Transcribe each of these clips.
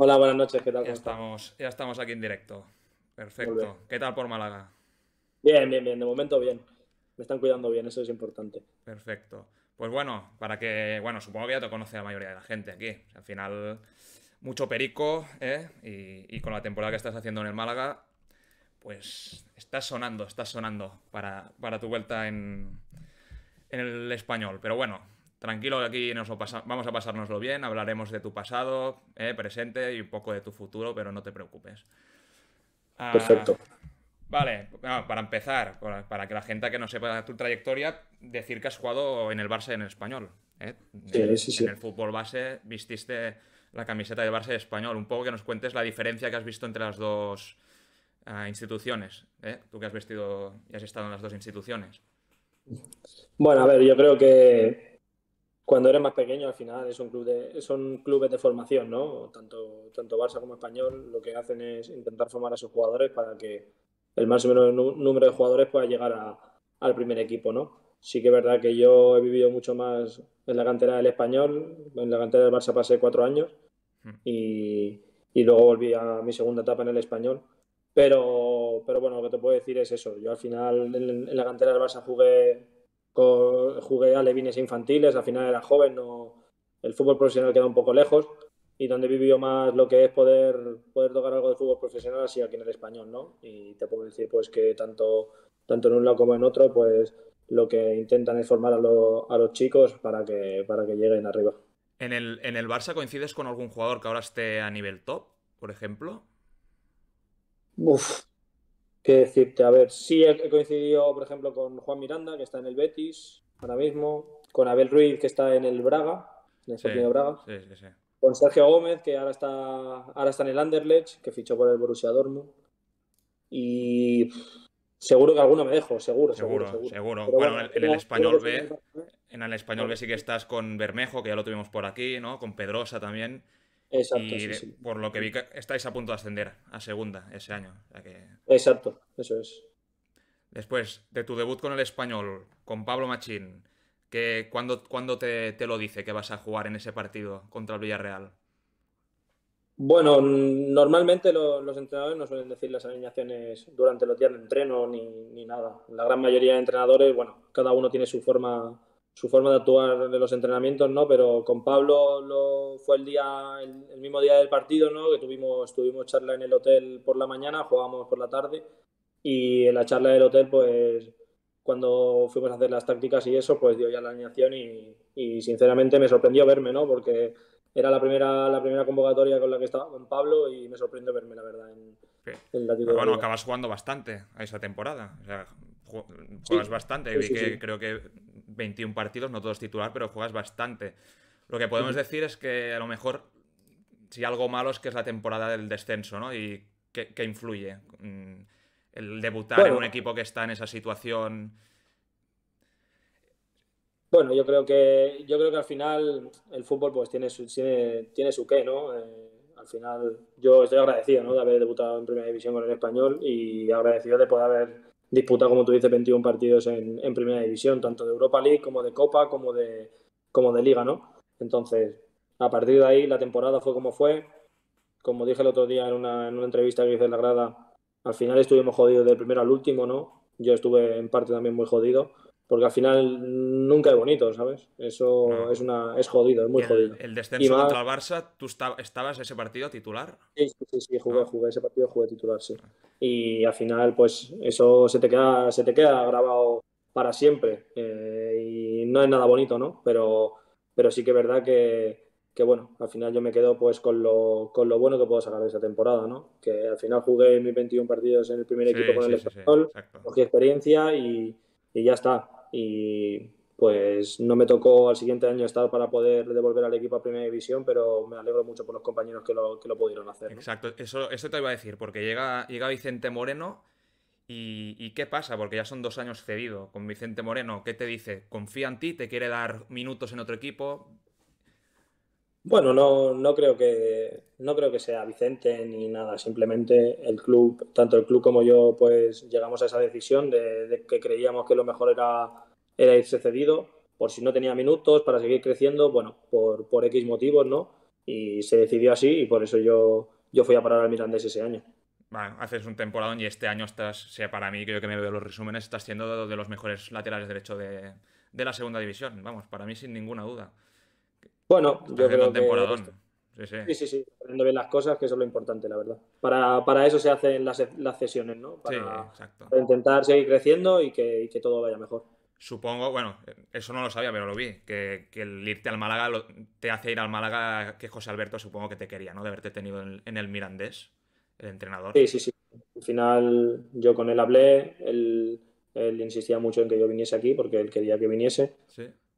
Hola, buenas noches, ¿qué tal? Ya estamos, ya estamos aquí en directo. Perfecto. ¿Qué tal por Málaga? Bien, bien, bien, de momento bien. Me están cuidando bien, eso es importante. Perfecto. Pues bueno, para que, bueno, supongo que ya te conoce la mayoría de la gente aquí. al final, mucho perico, ¿eh? Y, con la temporada que estás haciendo en el Málaga, pues estás sonando, estás sonando para, para tu vuelta en el español. Pero bueno, tranquilo, aquí nos vamos a pasárnoslo bien, hablaremos de tu pasado, eh, presente y un poco de tu futuro, pero no te preocupes. Ah, Perfecto. Vale, ah, para empezar, para que la gente que no sepa tu trayectoria, decir que has jugado en el Barça en el español. Eh. En el fútbol base vististe la camiseta del Barça de español. Un poco que nos cuentes la diferencia que has visto entre las dos ah, instituciones. Eh. Tú que has vestido y has estado en las dos instituciones. Bueno, a ver, yo creo que cuando eres más pequeño, al final es un club de, son clubes de formación, ¿no? Tanto, tanto Barça como Español lo que hacen es intentar formar a sus jugadores para que el máximo número de jugadores pueda llegar a, al primer equipo, ¿no? Sí que es verdad que yo he vivido mucho más en la cantera del Español, en la cantera del Barça pasé cuatro años mm. y, y luego volví a mi segunda etapa en el Español. Pero, pero bueno, lo que te puedo decir es eso. Yo al final en la cantera del Barça jugué jugué a Levines infantiles, al final era joven, no, el fútbol profesional queda un poco lejos y donde vivió más lo que es poder, poder tocar algo de fútbol profesional sido aquí en el español, ¿no? Y te puedo decir pues que tanto, tanto en un lado como en otro, pues lo que intentan es formar a, los chicos para que, para que lleguen arriba. ¿En el, ¿En el Barça coincides con algún jugador que ahora esté a nivel top, por ejemplo? Uf, que decirte, a ver, sí he coincidido, por ejemplo, con Juan Miranda, que está en el Betis ahora mismo, con Abel Ruiz, que está en el Braga, en el Braga, con Sergio Gómez, que ahora está, ahora está en el Anderlecht, que fichó por el Borussia Dortmund, y seguro que alguno me dejo, seguro, seguro, seguro. Bueno, bueno, en el, español B, en el español B sí que estás con Bermejo, que ya lo tuvimos por aquí, ¿no? Con Pedrosa también. Exacto. Y por lo que vi, estáis a punto de ascender a segunda ese año. Exacto, eso es. Después de tu debut con el español, con Pablo Machín, que ¿cuándo, cuando te, lo dice que vas a jugar en ese partido contra el Villarreal? Bueno, normalmente los entrenadores no suelen decir las alineaciones durante los días de entreno ni, ni nada. La gran mayoría de entrenadores, bueno, cada uno tiene su forma su forma de actuar de los entrenamientos, ¿no? Pero con Pablo lo, fue el día, el, mismo día del partido, ¿no? Que tuvimos, tuvimos charla en el hotel por la mañana, jugábamos por la tarde y en la charla del hotel, pues cuando fuimos a hacer las tácticas y eso, pues dio ya la alineación y, sinceramente me sorprendió verme, ¿no? Porque era la primera, la primera convocatoria con la que estaba con Pablo y me sorprendió verme, la verdad, en, Pero bueno, acabas jugando bastante a esa temporada. O sea, juegas bastante. Sí, que creo que 21 partidos, no todos titular, pero juegas bastante. Lo que podemos decir es que a lo mejor, si algo malo es que es la temporada del descenso, ¿no? Y que, influye. Mm, el debutar en un equipo que está en esa situación. Bueno, yo creo que yo creo que al final el fútbol pues tiene su, tiene, su qué, ¿no? Eh, al final yo estoy agradecido ¿no? de haber debutado en primera división con el español y agradecido de poder haber disputa como tú dices, 21 partidos en, primera división, tanto de Europa League como de Copa, como de, como de Liga, ¿no? Entonces, a partir de ahí, la temporada fue como fue. Como dije el otro día en una, en una entrevista que hice en la grada, al final estuvimos jodidos del primero al último, ¿no? Yo estuve en parte también muy jodido porque al final nunca es bonito, ¿sabes? Eso es una es jodido, es muy jodido. El descenso contra el Barça, ¿tú estabas ese partido titular? Sí, sí, sí, jugué, ah. jugué ese partido, jugué titular, sí. Ah. Y al final, pues eso se te queda, se te queda grabado para siempre. Eh, y no es nada bonito, ¿no? Pero, pero sí que es verdad que, que, bueno, al final yo me quedo pues con lo, con lo bueno que puedo sacar de esa temporada, ¿no? Que al final jugué mis 21 partidos en el primer equipo con el español, cogí experiencia y, y ya está y pues no me tocó al siguiente año estar para poder devolver al equipo a Primera División, pero me alegro mucho por los compañeros que lo, que lo pudieron hacer. Exacto, eso, eso te iba a decir, porque llega, llega Vicente Moreno y, ¿qué pasa? Porque ya son dos años cedido con Vicente Moreno. ¿Qué te dice? ¿Confía en ti? ¿Te quiere dar minutos en otro equipo? Bueno, no, no, creo que, no creo que sea Vicente ni nada, simplemente el club, tanto el club como yo, pues llegamos a esa decisión de, que creíamos que lo mejor era, era irse cedido, por si no tenía minutos, para seguir creciendo, bueno, por, por X motivos, ¿no? Y se decidió así y por eso yo, yo fui a parar al Mirandés ese año. Bueno, haces un temporada y este año estás, sea para mí, que yo que me veo los resúmenes, estás siendo de los mejores laterales derecho de, de la segunda división, vamos, para mí sin ninguna duda. Bueno, yo creo que... Sí, sí. sí, sí, bien las cosas, que eso es lo importante, la verdad. Para, eso se hacen las, las sesiones, ¿no? Para, intentar seguir creciendo y que, todo vaya mejor. Supongo, bueno, eso no lo sabía, pero lo vi, que, el irte al Málaga te hace ir al Málaga, que José Alberto supongo que te quería, ¿no? De haberte tenido en, el Mirandés, el entrenador. Sí, sí, sí. Al final yo con él hablé, él, él insistía mucho en que yo viniese aquí porque él quería que viniese.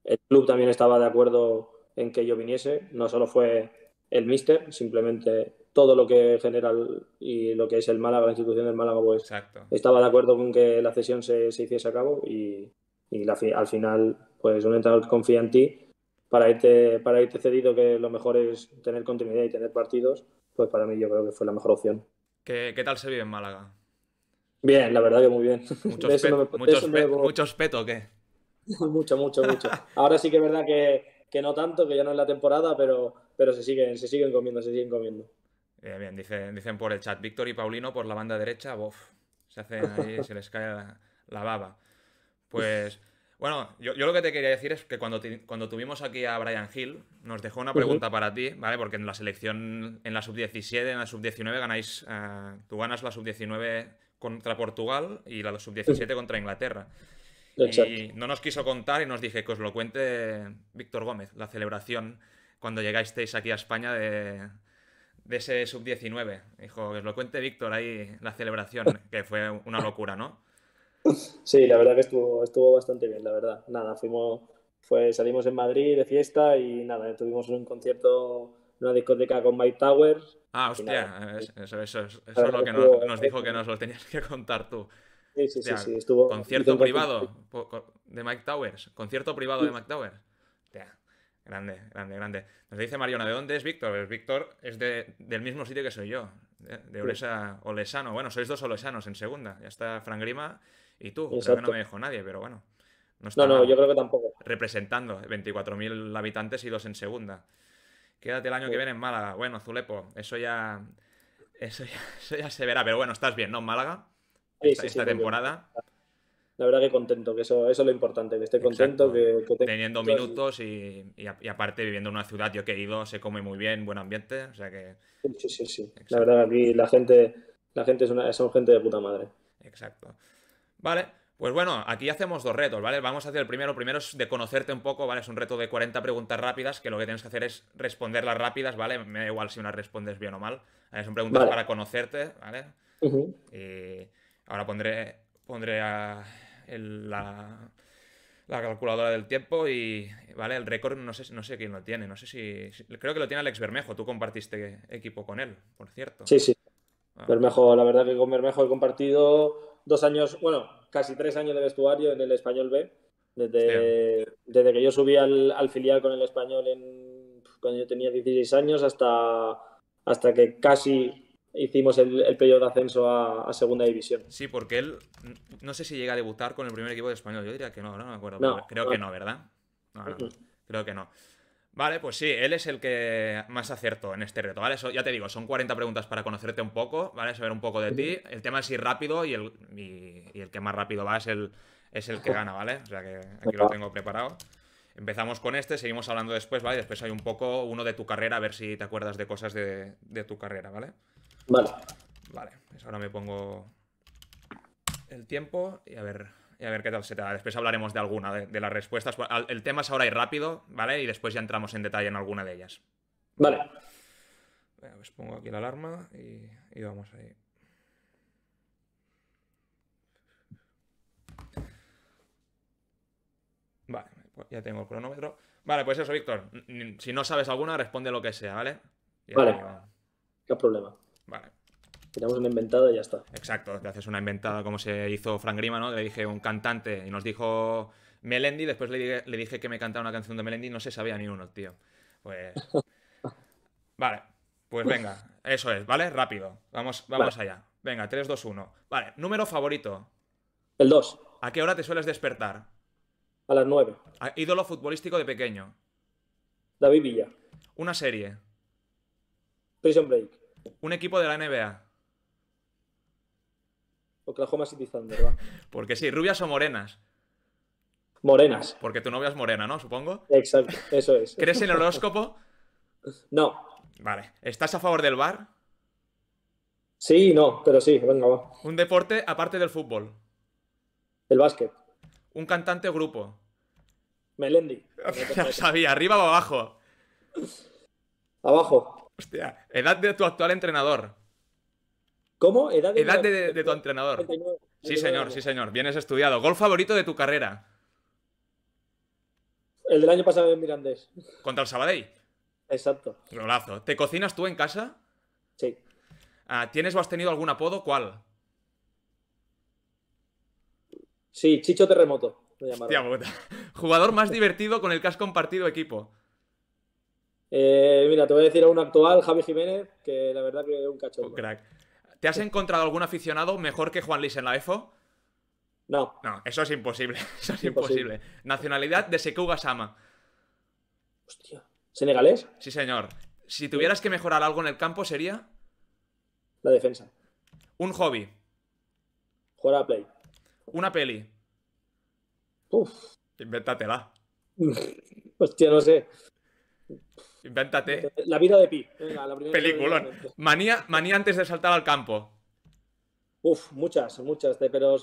El club también estaba de acuerdo en que yo viniese. No solo fue el míster, simplemente todo lo que genera y lo que es el Málaga, la institución del Málaga, pues estaba de acuerdo con que la cesión se, se hiciese a cabo y, al final, pues un entrenador que confía en ti para irte, para cedido, que lo mejor es tener continuidad y tener partidos, pues para mí yo creo que fue la mejor opción. ¿Qué, tal se vive en Málaga? Bien, la verdad que muy bien. ¿Muchos, respeto qué? mucho, mucho, mucho. Ahora sí que es verdad que que no tanto, que ya no es la temporada, pero, pero se, siguen, se siguen comiendo, se siguen comiendo. Eh, bien, dicen, dicen por el chat, Víctor y Paulino por la banda derecha, bof, se hacen ahí, se les cae la, baba. Pues, bueno, yo, yo, lo que te quería decir es que cuando, cuando tuvimos aquí a Brian Hill, nos dejó una pregunta para ti, ¿vale? Porque en la selección, en la sub-17, en la sub-19 ganáis, eh, tú ganas la sub-19 contra Portugal y la sub-17 contra Inglaterra. Y eh, no nos quiso contar y nos dije que os lo cuente Víctor Gómez, la celebración cuando llegasteis aquí a España de, ese sub-19. Dijo que os lo cuente Víctor ahí la celebración, que fue una locura, ¿no? Sí, la verdad que estuvo, bastante bien, la verdad. Nada, fuimos, fue, salimos en Madrid de fiesta y nada, tuvimos un concierto una discoteca con Mike Towers. Ah, hostia, eh, eso, es lo que nos, nos dijo que nos lo tenías que contar tú. Sí, sí, sí, estuvo. Concierto privado de Mike Towers. Concierto privado de Mike Towers. grande, grande, grande. Nos dice Mariona, ¿de dónde es Víctor? Pues Víctor es del mismo sitio que soy yo, de, Olesa Olesano. Bueno, sois dos Olesanos en segunda. Ya está Fran Grima y tú. Exacto. no me dejó nadie, pero bueno. No, no, yo creo que tampoco. Representando 24.000 habitantes y dos en segunda. Quédate el año que viene en Málaga. Bueno, Zulepo, eso ya, eso ya, eso ya se verá. Pero bueno, estás bien, ¿no? Málaga esta, temporada. La verdad que contento, que eso, eso es lo importante, que esté contento, que, Teniendo minutos y, aparte viviendo en una ciudad, yo que he ido, se come muy bien, buen ambiente, o sea que... Sí, sí, sí, la verdad aquí la gente, la gente es una, son gente de puta madre. Exacto. Vale, pues bueno, aquí hacemos dos retos, ¿vale? Vamos a hacer el primero. Primero es de conocerte un poco, ¿vale? Es un reto de 40 preguntas rápidas, que lo que tienes que hacer es responderlas rápidas, ¿vale? Me da igual si una respondes bien o mal. Son preguntas para conocerte, ¿vale? y, Ahora pondré, pondré la, calculadora del tiempo y, ¿vale? El récord no sé, no sé quién lo tiene, no sé si, Creo que lo tiene Alex Bermejo, tú compartiste equipo con él, por cierto. Sí, sí. Ah. Bermejo, la verdad que con Bermejo he compartido dos años, bueno, casi tres años de vestuario en el Español B. Desde, desde que yo subí al, filial con el Español en, cuando yo tenía 16 años hasta, hasta que casi hicimos el, el periodo de ascenso a, segunda división. Sí, porque él, no sé si llega a debutar con el primer equipo de español, yo diría que no, no, me acuerdo. creo que no, ¿verdad? creo que no. Vale, pues sí, él es el que más acertó en este reto, ¿vale? Eso, ya te digo, son 40 preguntas para conocerte un poco, ¿vale? Saber un poco de ti. Mm-hmm. El tema es ir rápido y el, el que más rápido va es el, es el que gana, ¿vale? O sea que aquí lo tengo preparado. Empezamos con este, seguimos hablando después, ¿vale? Después hay un poco uno de tu carrera, a ver si te acuerdas de cosas de, de tu carrera, ¿vale? Vale. Vale, pues ahora me pongo el tiempo y a ver, a ver qué tal se te da. Después hablaremos de alguna de, las respuestas. Pues, el tema es ahora ir rápido, ¿vale? Y después ya entramos en detalle en alguna de ellas. Vale. pues pongo aquí la alarma y, vamos ahí. Vale, ya tengo el cronómetro. Vale, pues eso, Víctor. Si no sabes alguna, responde lo que sea, ¿vale? vale. qué problema. Vale. Tenemos una inventada y ya está. Exacto, te haces una inventada como se hizo Frank Grima, ¿no? Le dije un cantante y nos dijo Melendi, después le, dije que me cantaba una canción de Melendi y no se sabía ni uno, tío. Pues... Vale, pues venga, eso es, ¿vale? Rápido, vamos, vamos allá. Venga, 3, 2, 1. Vale, número favorito. El 2. ¿A qué hora te sueles despertar? A las 9. ídolo futbolístico de pequeño. David Villa. Una serie. Prison Break. Un equipo de la NBA. Oklahoma City Thunder, va. Porque sí, rubias o morenas. Morenas. Porque tu novia es morena, ¿no? Supongo. Exacto, eso es. ¿Crees en el horóscopo? No. Vale. ¿Estás a favor del bar? Sí, no, pero sí, venga, va. ¿Un deporte aparte del fútbol? El básquet. ¿Un cantante o grupo? Melendi. Lo sabía, arriba o abajo. Abajo. Hostia, edad de tu actual entrenador. ¿Cómo? Edad de, tu entrenador. Sí, señor, sí, señor. Vienes estudiado. ¿Gol favorito de tu carrera? El del año pasado en Mirandés. ¿Contra el Sabadell? Exacto. Rolazo. ¿Te cocinas tú en casa? Sí. Ah, ¿Tienes o has tenido algún apodo? ¿Cuál? Sí, Chicho Terremoto. ¿Jugador más divertido con el que has compartido equipo? Eh, mira, te voy a decir a un actual, Javi Jiménez, que la verdad que es un cachorro. crack. ¿Te has encontrado algún aficionado mejor que Juan Luis en la EFO? No. No, eso es imposible. Eso es imposible. Nacionalidad de Sekou Sama. Hostia. ¿Senegalés? Sí, señor. Si tuvieras que mejorar algo en el campo, sería. La defensa. Un hobby. Jugar a play. Una peli. Uf. Invéntatela. Hostia, no sé. Invéntate. La vida de Pi. Película. Manía, manía antes de saltar al campo. Uf, muchas, muchas, pero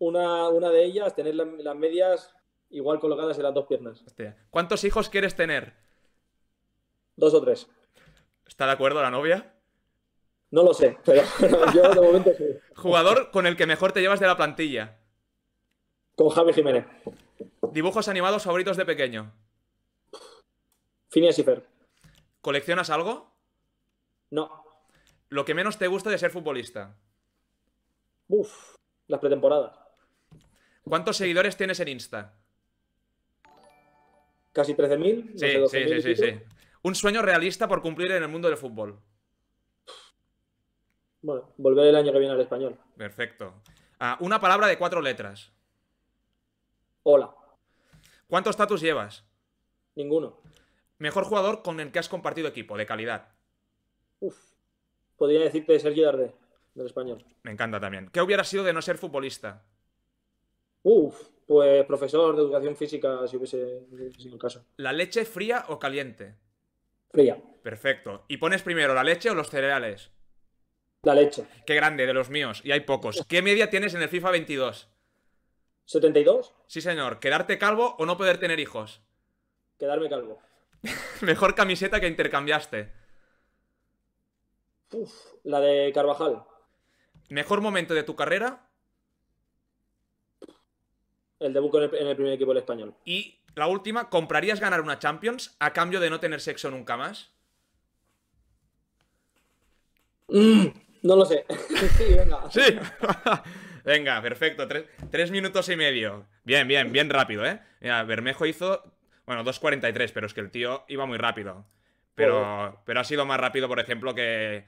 una, una, de ellas, tener las medias igual colocadas en las dos piernas. ¿Cuántos hijos quieres tener? Dos o tres. ¿Está de acuerdo la novia? No lo sé, pero yo de momento sí. Jugador con el que mejor te llevas de la plantilla. Con Javi Jiménez. Dibujos animados favoritos de pequeño. Phineas y ¿Coleccionas algo? No. ¿Lo que menos te gusta de ser futbolista? Uf, las pretemporadas. ¿Cuántos seguidores tienes en Insta? Casi 13.000. sí, sí, sí, sí, Un sueño realista por cumplir en el mundo del fútbol. Bueno, volver el año que viene al español. Perfecto. Ah, una palabra de cuatro letras. Hola. ¿Cuántos tatus llevas? Ninguno. Mejor jugador con el que has compartido equipo, de calidad. Uf, podría decirte Sergio Dardé, del español. Me encanta también. ¿Qué hubiera sido de no ser futbolista? Uf, pues profesor de educación física, si hubiese sido el caso. ¿La leche fría o caliente? Fría. Perfecto. ¿Y pones primero la leche o los cereales? La leche. Qué grande, de los míos, y hay pocos. ¿Qué media tienes en el FIFA 22? ¿72? Sí, señor. ¿Quedarte calvo o no poder tener hijos? Quedarme calvo. Mejor camiseta que intercambiaste. la de Carvajal. Mejor momento de tu carrera. El debut en el, en el primer equipo del español. Y la última, ¿comprarías ganar una Champions a cambio de no tener sexo nunca más? Mm, no lo sé. sí, venga. Sí. venga, perfecto. Tres, minutos y medio. Bien, bien, bien rápido, ¿eh? Mira, Bermejo hizo bueno, 2.43, pero es que el tío iba muy rápido. Pero, pero ha sido más rápido, por ejemplo, que.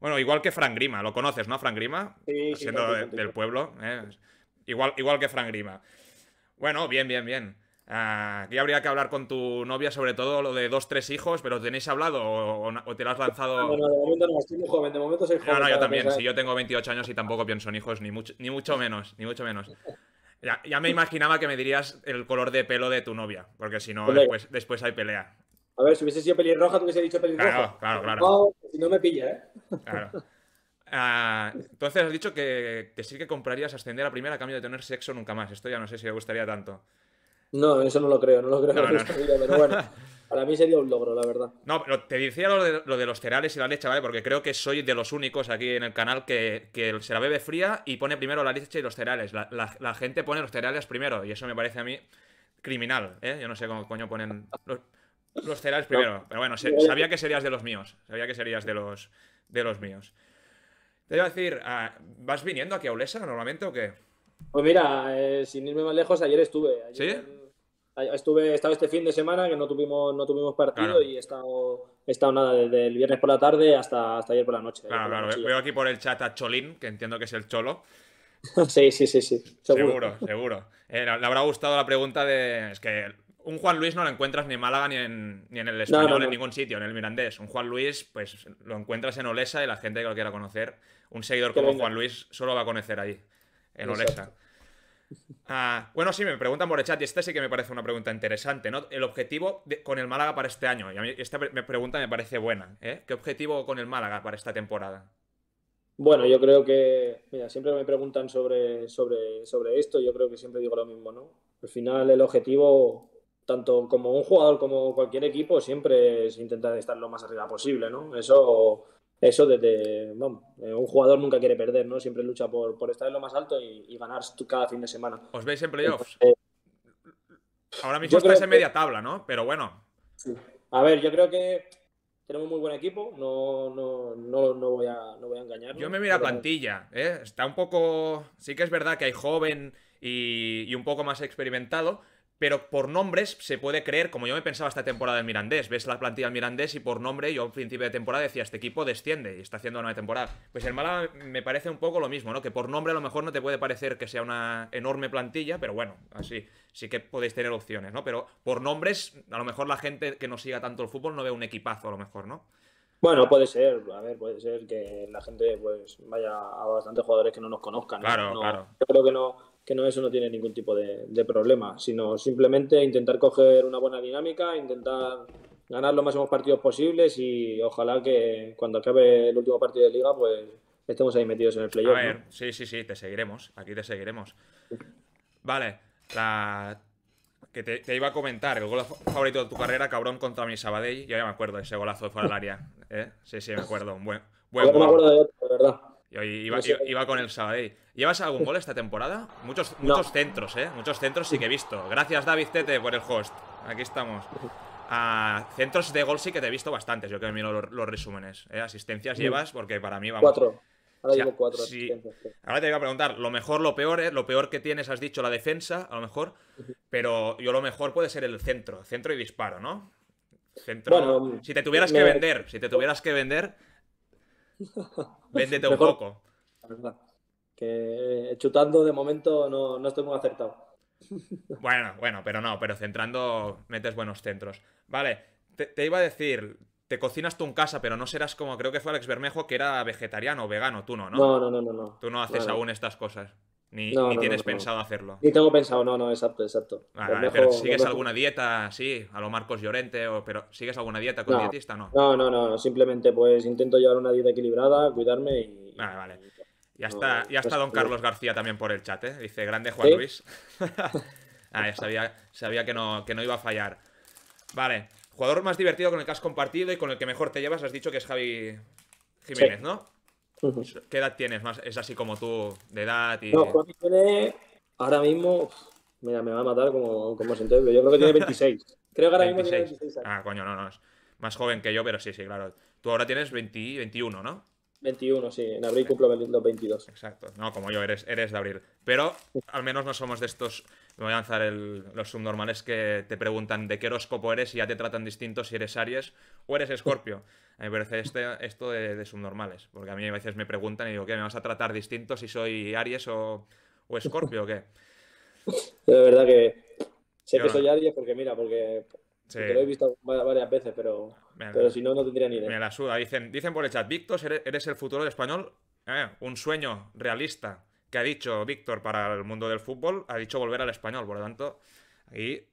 Bueno, igual que Fran Grima, lo conoces, ¿no? Fran Grima, sí, siendo sí, del pueblo. ¿eh? Igual, igual que Fran Grima. Bueno, bien, bien, bien. Ah, aquí habría que hablar con tu novia sobre todo lo de dos, tres hijos, pero ¿tenéis hablado o, te lo has lanzado? Bueno, de momento no, estoy muy joven, de momento soy joven. No, yo también, si yo tengo 28 años y tampoco pienso en hijos, ni mucho, ni mucho menos, ni mucho menos. Ya, ya, me imaginaba que me dirías el color de pelo de tu novia, porque si no, después, hay pelea. A ver, si hubiese sido pelirroja, tú hubiese dicho pelirroja. Claro, claro, claro. si no me pilla, ¿eh? Claro. Ah, entonces has dicho que, que, sí que comprarías ascender a primera a cambio de tener sexo nunca más. Esto ya no sé si me gustaría tanto. No, eso no lo creo, no lo creo. que gustaría, pero bueno. Para mí sería un logro, la verdad. No, pero te decía lo de, los cereales y la leche, ¿vale? Porque creo que soy de los únicos aquí en el canal que, que se la bebe fría y pone primero la leche y los cereales. La, gente pone los cereales primero y eso me parece a mí criminal, ¿eh? Yo no sé cómo coño ponen los, cereales primero. Pero bueno, sabía que serías de los míos. Sabía que serías de los, de los míos. Te iba a decir, ah, ¿vas viniendo aquí a Olesa normalmente o qué? Pues mira, eh, sin irme más lejos, ayer estuve. ¿Sí? Estuve, este fin de semana que no tuvimos, no tuvimos partido y he estado, nada desde el viernes por la tarde hasta, hasta ayer por la noche. Claro, claro. Veo aquí por el chat a Cholín, que entiendo que es el Cholo. sí, sí, sí, sí. Seguro, seguro. Eh, le habrá gustado la pregunta de. Es que un Juan Luis no lo encuentras ni en Málaga ni en, el español, en ningún sitio, en el mirandés. Un Juan Luis, pues lo encuentras en Olesa y la gente que lo quiera conocer, un seguidor como Juan Luis solo va a conocer ahí, en Olesa. Ah, bueno, sí, me preguntan por el chat y esta sí que me parece una pregunta interesante, ¿no? El objetivo con el Málaga para este año. Y a esta pregunta me parece buena, ¿eh? ¿Qué objetivo con el Málaga para esta temporada? Bueno, yo creo que, mira, siempre me preguntan sobre, sobre, sobre esto, yo creo que siempre digo lo mismo, ¿no? Al final el objetivo, tanto como un jugador como cualquier equipo, siempre es intentar estar lo más arriba posible, ¿no? Eso eso desde, eh, un jugador nunca quiere perder, ¿no? Siempre lucha por, estar en lo más alto y, ganar cada fin de semana. ¿Os veis en playoffs? Ahora mismo estáis en media tabla, ¿no? Pero bueno. A ver, yo creo que tenemos muy buen equipo, no, voy, a, no a engañar. Yo me mira plantilla, ¿eh? Está un poco... Sí que es verdad que hay joven y, y un poco más experimentado, pero por nombres se puede creer, como yo me pensaba esta temporada del Mirandés, ves la plantilla del Mirandés y por nombre yo al principio de temporada decía, este equipo desciende y está haciendo una nueva temporada. Pues el mala me parece un poco lo mismo, ¿no? Que por nombre a lo mejor no te puede parecer que sea una enorme plantilla, pero bueno, así sí que podéis tener opciones, ¿no? Pero por nombres, a lo mejor la gente que no siga tanto el fútbol no ve un equipazo a lo mejor, ¿no? Bueno, puede ser, a ver, puede ser que la gente pues vaya a bastantes jugadores que no nos conozcan. Claro, claro. Yo creo que no que no eso no tiene ningún tipo de, problema, sino simplemente intentar coger una buena dinámica, intentar ganar los máximos partidos posibles y ojalá que cuando acabe el último partido de liga, pues estemos ahí metidos en el playoff. A ver, sí, sí, sí, te seguiremos, aquí te seguiremos. Vale, que te, iba a comentar, el gol favorito de tu carrera, cabrón contra mi Sabadell, yo ya me acuerdo de ese golazo de fuera del área, ¿eh? sí, sí, me acuerdo, un buen, verdad. Iba, con el Sabadell. ¿Llevas algún gol esta temporada? Muchos, centros, ¿eh? Muchos centros sí que he visto. Gracias, David Tete, por el host. Aquí estamos. Ah, centros de gol sí que te he visto bastantes. Yo que miro los, resúmenes. ¿eh? Asistencias llevas, porque para mí vamos. Cuatro. Ahora cuatro Ahora te iba a preguntar, lo mejor, lo peor, ¿eh? lo peor que tienes, has dicho la defensa, a lo mejor. Pero yo lo mejor puede ser el centro, centro y disparo, ¿no? Centro. si te tuvieras que vender, si te tuvieras que vender Véndete un poco. La verdad. Que eh, chutando de momento no, estoy muy acertado. Bueno, bueno, pero no, pero centrando metes buenos centros. Vale, te, iba a decir, te cocinas tú en casa, pero no serás como creo que fue Alex Bermejo, que era vegetariano o vegano, tú no, ¿no? No, no, no, no. Tú no haces aún estas cosas. Ni, tienes pensado hacerlo. Ni tengo pensado, no, no, exacto, exacto. vale, pero ¿sigues alguna dieta, sí, a lo Marcos Llorente, o, pero ¿sigues alguna dieta con dietista no? No, no, no, simplemente pues intento llevar una dieta equilibrada, cuidarme y... Vale, vale. Ya está, ya está pues, don pues, Carlos García también por el chat, ¿eh? Dice, grande Juan Luis. ah, sabía, sabía que, no, que no iba a fallar. Vale, jugador más divertido con el que has compartido y con el que mejor te llevas, has dicho que es Javi Jiménez, ¿no? ¿Qué edad tienes? Más, es así como tú, de edad y... No, Juan tiene ahora mismo... Mira, me va a matar como, como se entiende. yo creo que tiene 26. Creo que ahora mismo tiene 26 Ah, coño, no, no. más joven que yo, pero sí, sí, claro. Tú ahora tienes 20, 21, ¿no? 21, sí, en abril cumplo los 22. Exacto, no, como yo, eres, eres de abril. Pero al menos no somos de estos, me voy a lanzar el, los subnormales que te preguntan de qué horóscopo eres y ya te tratan distinto si eres Aries o eres Escorpio. A mí me parece este, esto de, subnormales, porque a mí a veces me preguntan y digo, ¿qué? ¿Me vas a tratar distinto si soy Aries o, o Escorpio o qué? De verdad que sé que soy Aries porque mira, porque, porque lo he visto varias veces, pero pero si no, no tendría ni idea. Me la suda. Dicen, dicen por el chat, Víctor, eres el futuro del español. Eh, un sueño realista que ha dicho Víctor para el mundo del fútbol, ha dicho volver al español. Por lo tanto, ahí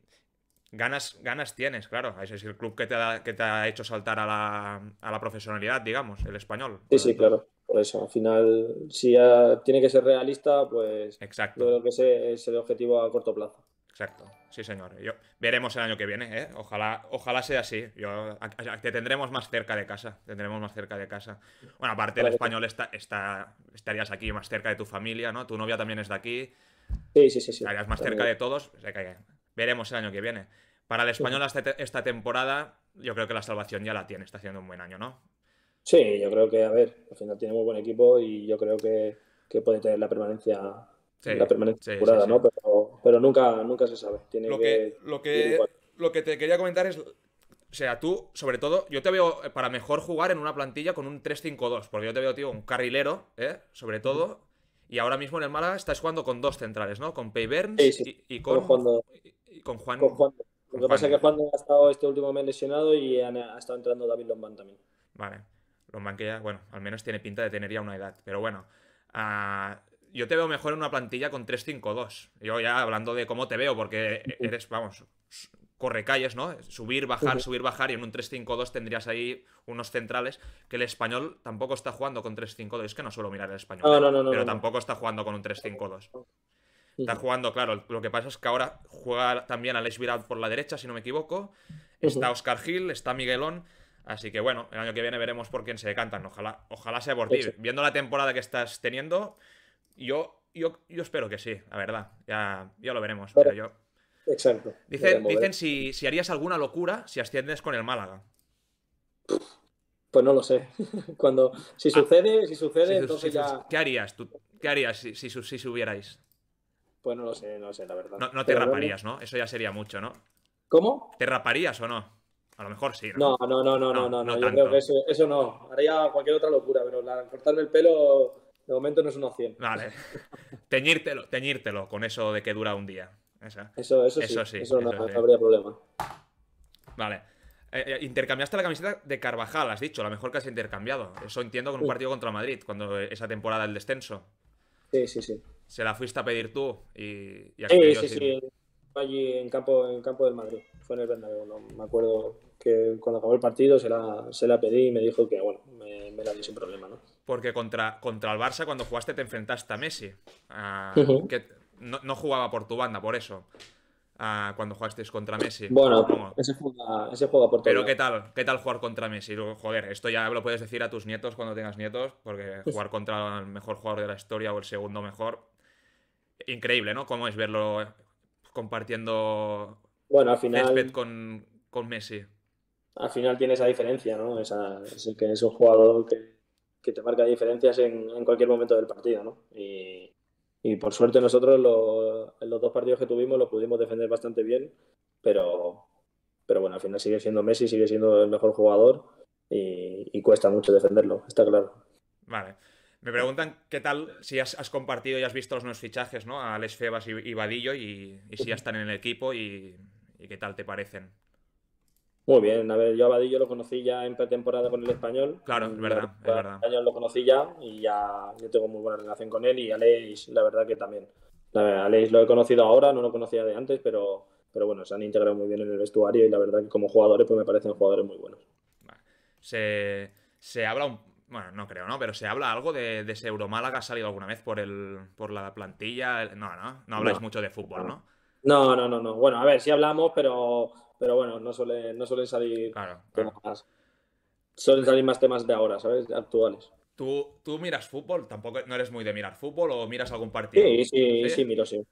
ganas, ganas tienes, claro. Ese es el club que te ha, hecho saltar a la, profesionalidad, digamos, el español. Sí, sí, claro. Por eso, al final, si ya tiene que ser realista, pues Exacto. lo que ese es el objetivo a corto plazo. Exacto, sí señor. Yo, veremos el año que viene, ¿eh? Ojalá, ojalá sea así. Yo, te tendremos más cerca de casa, tendremos más cerca de casa. Bueno, aparte el español está, está, estarías aquí más cerca de tu familia, ¿no? Tu novia también es de aquí. Sí, sí, sí. sí. Estarías más cerca de todos. veremos el año que viene. Para el español este, esta, temporada, yo creo que la salvación ya la tiene, está haciendo un buen año, ¿no? Sí, yo creo que, a ver, al final tiene muy buen equipo y yo creo que, que puede tener la permanencia, sí, la permanencia ¿no? pero nunca, nunca se sabe. Tiene lo que, lo, que, lo que te quería comentar es o sea, tú, sobre todo, yo te veo eh, para mejor jugar en una plantilla con un 3-5-2, porque yo te veo, tío, un carrilero, eh, Sobre todo. Y ahora mismo en el Málaga estás jugando con dos centrales, ¿no? Con Pei Y, con, con Juan. Con Lo que pasa es que Juan ha estado este último mes lesionado y ha estado entrando David Lombán también. Vale. Lombán que ya, bueno, al menos tiene pinta de tener ya una edad. Pero bueno, ah, yo te veo mejor en una plantilla con 3-5-2. Yo ya hablando de cómo te veo, porque eres, vamos, corre calles, ¿no? Subir, bajar, subir, bajar, y en un 3-5-2 tendrías ahí unos centrales, que el español tampoco está jugando con 3-5-2. Es que no suelo mirar el español, pero tampoco está jugando con un 3-5-2. Está jugando, claro, lo que pasa es que ahora juega también Alex Viral por la derecha, si no me equivoco. Está Oscar Gil, está Miguelón. Así que bueno, el año que viene veremos por quién se decantan. Ojalá, ojalá sea por ti. Viendo la temporada que estás teniendo, yo, yo, espero que sí, la verdad. Ya, ya lo veremos. Pero, yo... Exacto. Dicen, dicen si, harías alguna locura si asciendes con el Málaga. Pues no lo sé. Cuando, ah, si sucede, si sucede, entonces ya. ¿Qué harías tú? ¿Qué harías si, si, si subierais? Pues no lo sé, no lo sé, la verdad. No, te raparías, ¿no? Eso ya sería mucho, ¿no? ¿Cómo? ¿Te raparías o no? A lo mejor sí. No, no, no, no, no, no. no, yo creo que eso, no. Haría cualquier otra locura, pero la, cortarme el pelo de momento no es una opción. Vale. teñírtelo, con eso de que dura un día. Eso, eso, sí. eso, no, habría problema. Vale. Eh, eh, intercambiaste la camiseta de Carvajal, has dicho, la mejor que has intercambiado. Eso entiendo con un partido contra Madrid, cuando esa temporada del descenso. Sí, sí, sí. Se la fuiste a pedir tú y, y Sí, sí, sí. Allí en campo, en campo del Madrid. Fue en el Bernabéu, no me acuerdo cuando acabó el partido se la, pedí y me dijo que, bueno, me, me la sin problema, ¿no? Porque contra, contra el Barça, cuando jugaste, te enfrentaste a Messi, ah, que no, jugaba por tu banda, por eso, ah, cuando jugasteis contra Messi. Bueno, ese juega, ese por Pero ¿qué tal, ¿qué tal jugar contra Messi? Joder, esto ya lo puedes decir a tus nietos cuando tengas nietos, porque jugar contra el mejor jugador de la historia o el segundo mejor, increíble, ¿no? Cómo es verlo compartiendo bueno, al final... con, con Messi al final tiene esa diferencia, ¿no? Esa, es, que es un jugador que, te marca diferencias en, cualquier momento del partido, ¿no? Y, por suerte nosotros en los dos partidos que tuvimos lo pudimos defender bastante bien, pero, pero bueno, al final sigue siendo Messi, sigue siendo el mejor jugador y, cuesta mucho defenderlo, está claro. Vale. Me preguntan qué tal si has, compartido y has visto los nuevos fichajes, ¿no? A Alex Febas y, Vadillo y, si ya están en el equipo y, y qué tal te parecen. Muy bien, a ver, yo a Badillo lo conocí ya en pretemporada con el español. Claro, es verdad, es verdad. El español lo conocí ya y ya yo tengo muy buena relación con él y Aleix, la verdad que también. La Aleix lo he conocido ahora, no lo conocía de antes, pero, pero bueno, se han integrado muy bien en el vestuario y la verdad que como jugadores pues me parecen jugadores muy buenos. Se, habla bueno, no creo, ¿no? Pero se habla algo de, de ese Euromálaga, ¿ha salido alguna vez por el por la plantilla? no, no, no habláis mucho de fútbol, ¿no? No, no, no, no. Bueno, a ver, sí hablamos, pero pero bueno, no no suelen salir claro, Suelen salir más temas de ahora, ¿sabes? Actuales. ¿Tú, ¿Tú miras fútbol? ¿Tampoco no eres muy de mirar fútbol o miras algún partido? Sí, sí, sí, miro, sí.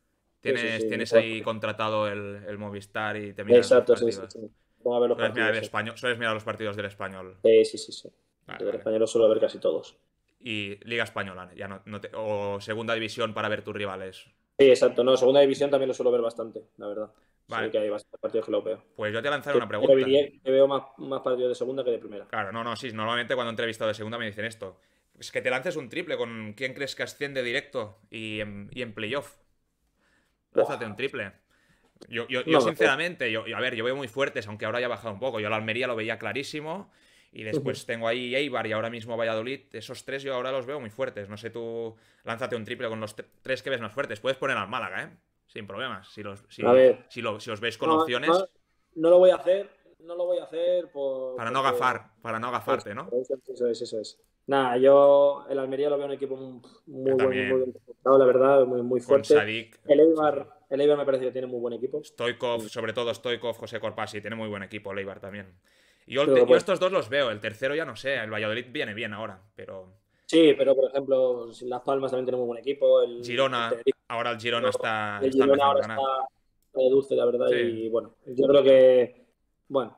Tienes, tienes ahí contratado el, Movistar y te miras Exacto, los sí, sí. a ver los ¿Sueles Mirar español, ¿Sueles mirar los partidos del español? Sí, sí, sí. sí. español lo suelo ver casi todos. Y Liga Española, ya no, o Segunda División para ver tus rivales. Sí, exacto. No, Segunda División también lo suelo ver bastante, la verdad. Pues yo te lanzaré una pregunta. veo más, partidos de segunda que de primera. Claro, no, no, sí. Normalmente cuando he entrevistado de segunda me dicen esto. Es que te lances un triple con quién crees que asciende directo y en, playoff. Lánzate un triple. Yo, sinceramente, yo, a ver, yo veo muy fuertes, aunque ahora haya bajado un poco. Yo la Almería lo veía clarísimo. Y después tengo ahí Eibar y ahora mismo Valladolid. Esos tres yo ahora los veo muy fuertes. No sé, tú lánzate un triple con los tres que ves más fuertes. Puedes poner al Málaga, ¿eh? Sin problemas. Si, si, si, si os veis con opciones. No, lo voy a hacer. No lo voy a hacer por, Para no agafarte, para no Eso, es, eso es. Nada, yo el Almería lo veo un equipo muy, muy muy bien la verdad, muy, fuerte. el Eibar, el Eibar me parece que tiene muy buen equipo. Stoikov, sobre todo Stoikov, José Corpasi, tiene muy buen equipo el Eibar también. Y yo, estos dos los veo, el tercero ya no sé, el Valladolid viene bien ahora, pero... Sí, pero por ejemplo, Las Palmas también tiene muy buen equipo. El, Girona, ahora el Girona está. El Girona está ahora está dulce, la verdad. Y bueno, yo creo que. Bueno,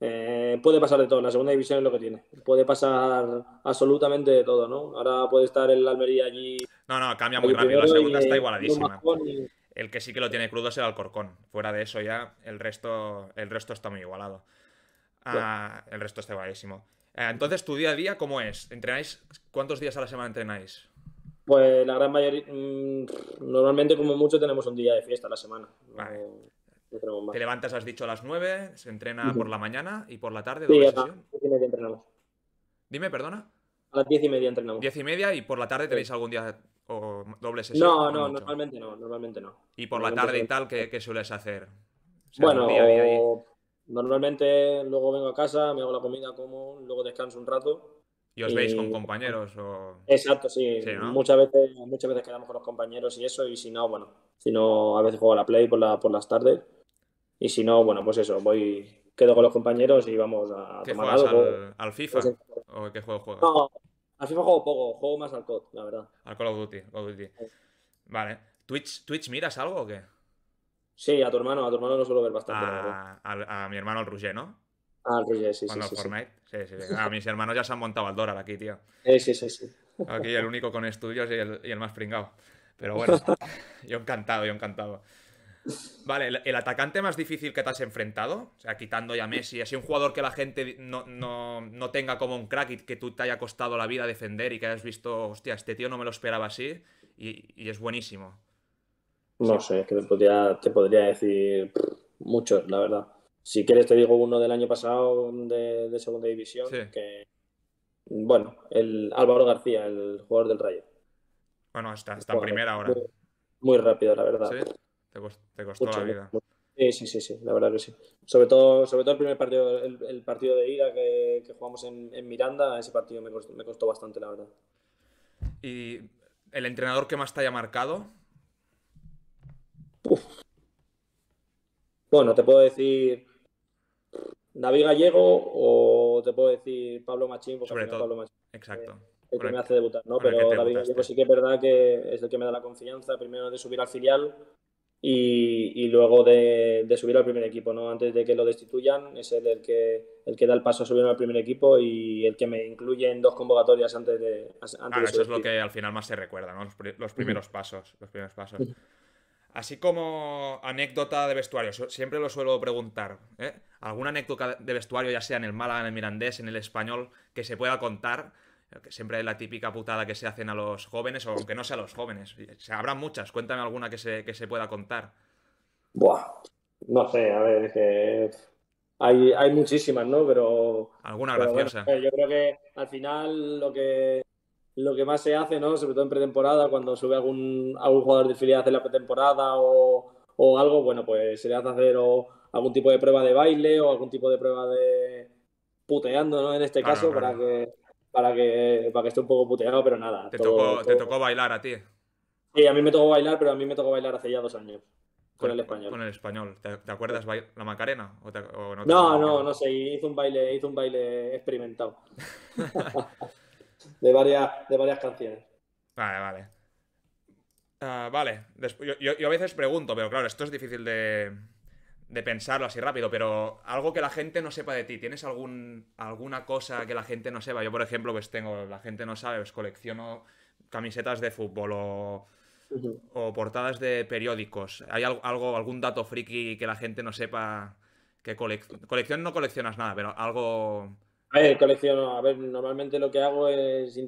eh, puede pasar de todo. La segunda división es lo que tiene. Puede pasar absolutamente de todo, ¿no? Ahora puede estar el Almería allí. No, no, cambia muy rápido. La segunda está igualadísima. El que sí que lo tiene crudo es el Alcorcón. Fuera de eso ya, el resto, el resto está muy igualado. Ah, el resto está igualadísimo. Ah, entonces, ¿tu día a día cómo es? ¿Entrenáis? ¿Cuántos días a la semana entrenáis? Pues la gran mayoría, mm, normalmente como mucho tenemos un día de fiesta a la semana. Te levantas, has dicho, a las nueve, se entrena por la mañana y por la tarde. a Dime, perdona. A las diez y media entrenamos. Diez y media y por la tarde tenéis algún día o doble sesión. No, no, normalmente no, normalmente no. ¿Y por la tarde y tal qué, sueles hacer? bueno, normalmente luego vengo a casa, me hago la comida, como, luego descanso un rato y os veis con eh, compañeros o... Exacto, sí. Muchas veces, muchas veces quedamos con los compañeros y eso, y si no, bueno, si no, a veces juego a la play por, por las tardes. Y si no, bueno, pues eso, voy, quedo con los compañeros y vamos a ¿Qué tomar algo. Al, FIFA? Pues ¿O qué juego juegas? No, al FIFA juego poco, juego más al COD, la verdad. Al Call of Duty, Duty. Vale. ¿Twitch, ¿Twitch miras algo o qué? Sí, a tu hermano, a tu hermano lo suelo ver bastante. A, mi hermano, al Ruger, ¿no? Ah, al Ruger, sí, sí, sí, Fortnite. Sí, sí, sí. mis hermanos ya se han montado al dólar aquí, tío. Sí, sí, sí. sí. Aquí el único con estudios y el, y más pringado. Pero bueno, yo encantado, yo encantado. Vale, el, atacante más difícil que te has enfrentado, o sea, quitando ya a Messi, así un jugador que la gente no, tenga como un crack y que tú te haya costado la vida defender y que hayas visto, hostia, este tío no me lo esperaba así y, es buenísimo. No sé, que te podría, te podría decir mucho, la verdad. Si quieres te digo uno del año pasado de, segunda división, que bueno, el Álvaro García, el jugador del Rayo. Bueno, está, está primera hora. Muy, rápido, la verdad. ¿Sí? Te, costó la vida. Sí, sí, sí, sí, la verdad que sí. Sobre todo, sobre todo el primer partido, el, partido de ida que, jugamos en, Miranda, ese partido me costó, bastante, la verdad. ¿Y el entrenador que más te haya marcado? Bueno, te puedo decir David Gallego o te puedo decir Pablo Machín, porque Sobre Pablo Machín. Exacto. el que me hace debutar, ¿no? Pero David Gallego sí que es verdad que es el que me da la confianza, primero de subir al filial y, luego de, subir al primer equipo, ¿no? Antes de que lo destituyan, es el que, el que da el paso a subir al primer equipo y el que me incluye en dos convocatorias antes de... Antes claro, de eso es lo que al final más se recuerda, ¿no? Los, primeros pasos, los primeros pasos. Así como anécdota de vestuario, siempre lo suelo preguntar. ¿eh? ¿Alguna anécdota de vestuario, ya sea en el Málaga, en el Mirandés, en el español, que se pueda contar? Que siempre es la típica putada que se hacen a los jóvenes, o aunque no sea a los jóvenes. habrán muchas, cuéntame alguna que se, pueda contar. Buah, no sé, a ver, que hay, muchísimas, ¿no? Pero. Alguna graciosa. yo creo que al final lo que lo que más se hace, ¿no? Sobre todo en pretemporada, cuando sube algún, algún jugador de filial a la pretemporada o, algo, bueno, pues se le hace hacer o algún tipo de prueba de baile o algún tipo de prueba de puteando, ¿no? En este caso, para que para que para que esté un poco puteado, pero nada. Te, tocó, bailar a ti. Sí, a mí me tocó bailar, pero a mí me tocó bailar hace ya dos años. Con, el español. Con el español. ¿Te, acuerdas la Macarena? no, no, no, sé. Hizo un baile, hizo un baile experimentado. de varias, de varias canciones. Vale, vale. Ah, vale, yo, a veces pregunto, pero claro, esto es difícil de, pensarlo así rápido, pero algo que la gente no sepa de ti, ¿tienes algún, alguna cosa que la gente no sepa? Yo, por ejemplo, pues tengo, la gente no sabe, pues colecciono camisetas de fútbol o, portadas de periódicos. ¿Hay algo, algún dato friki que la gente no sepa que colección no coleccionas nada, pero algo a ver, colecciono. A ver, normalmente lo que hago es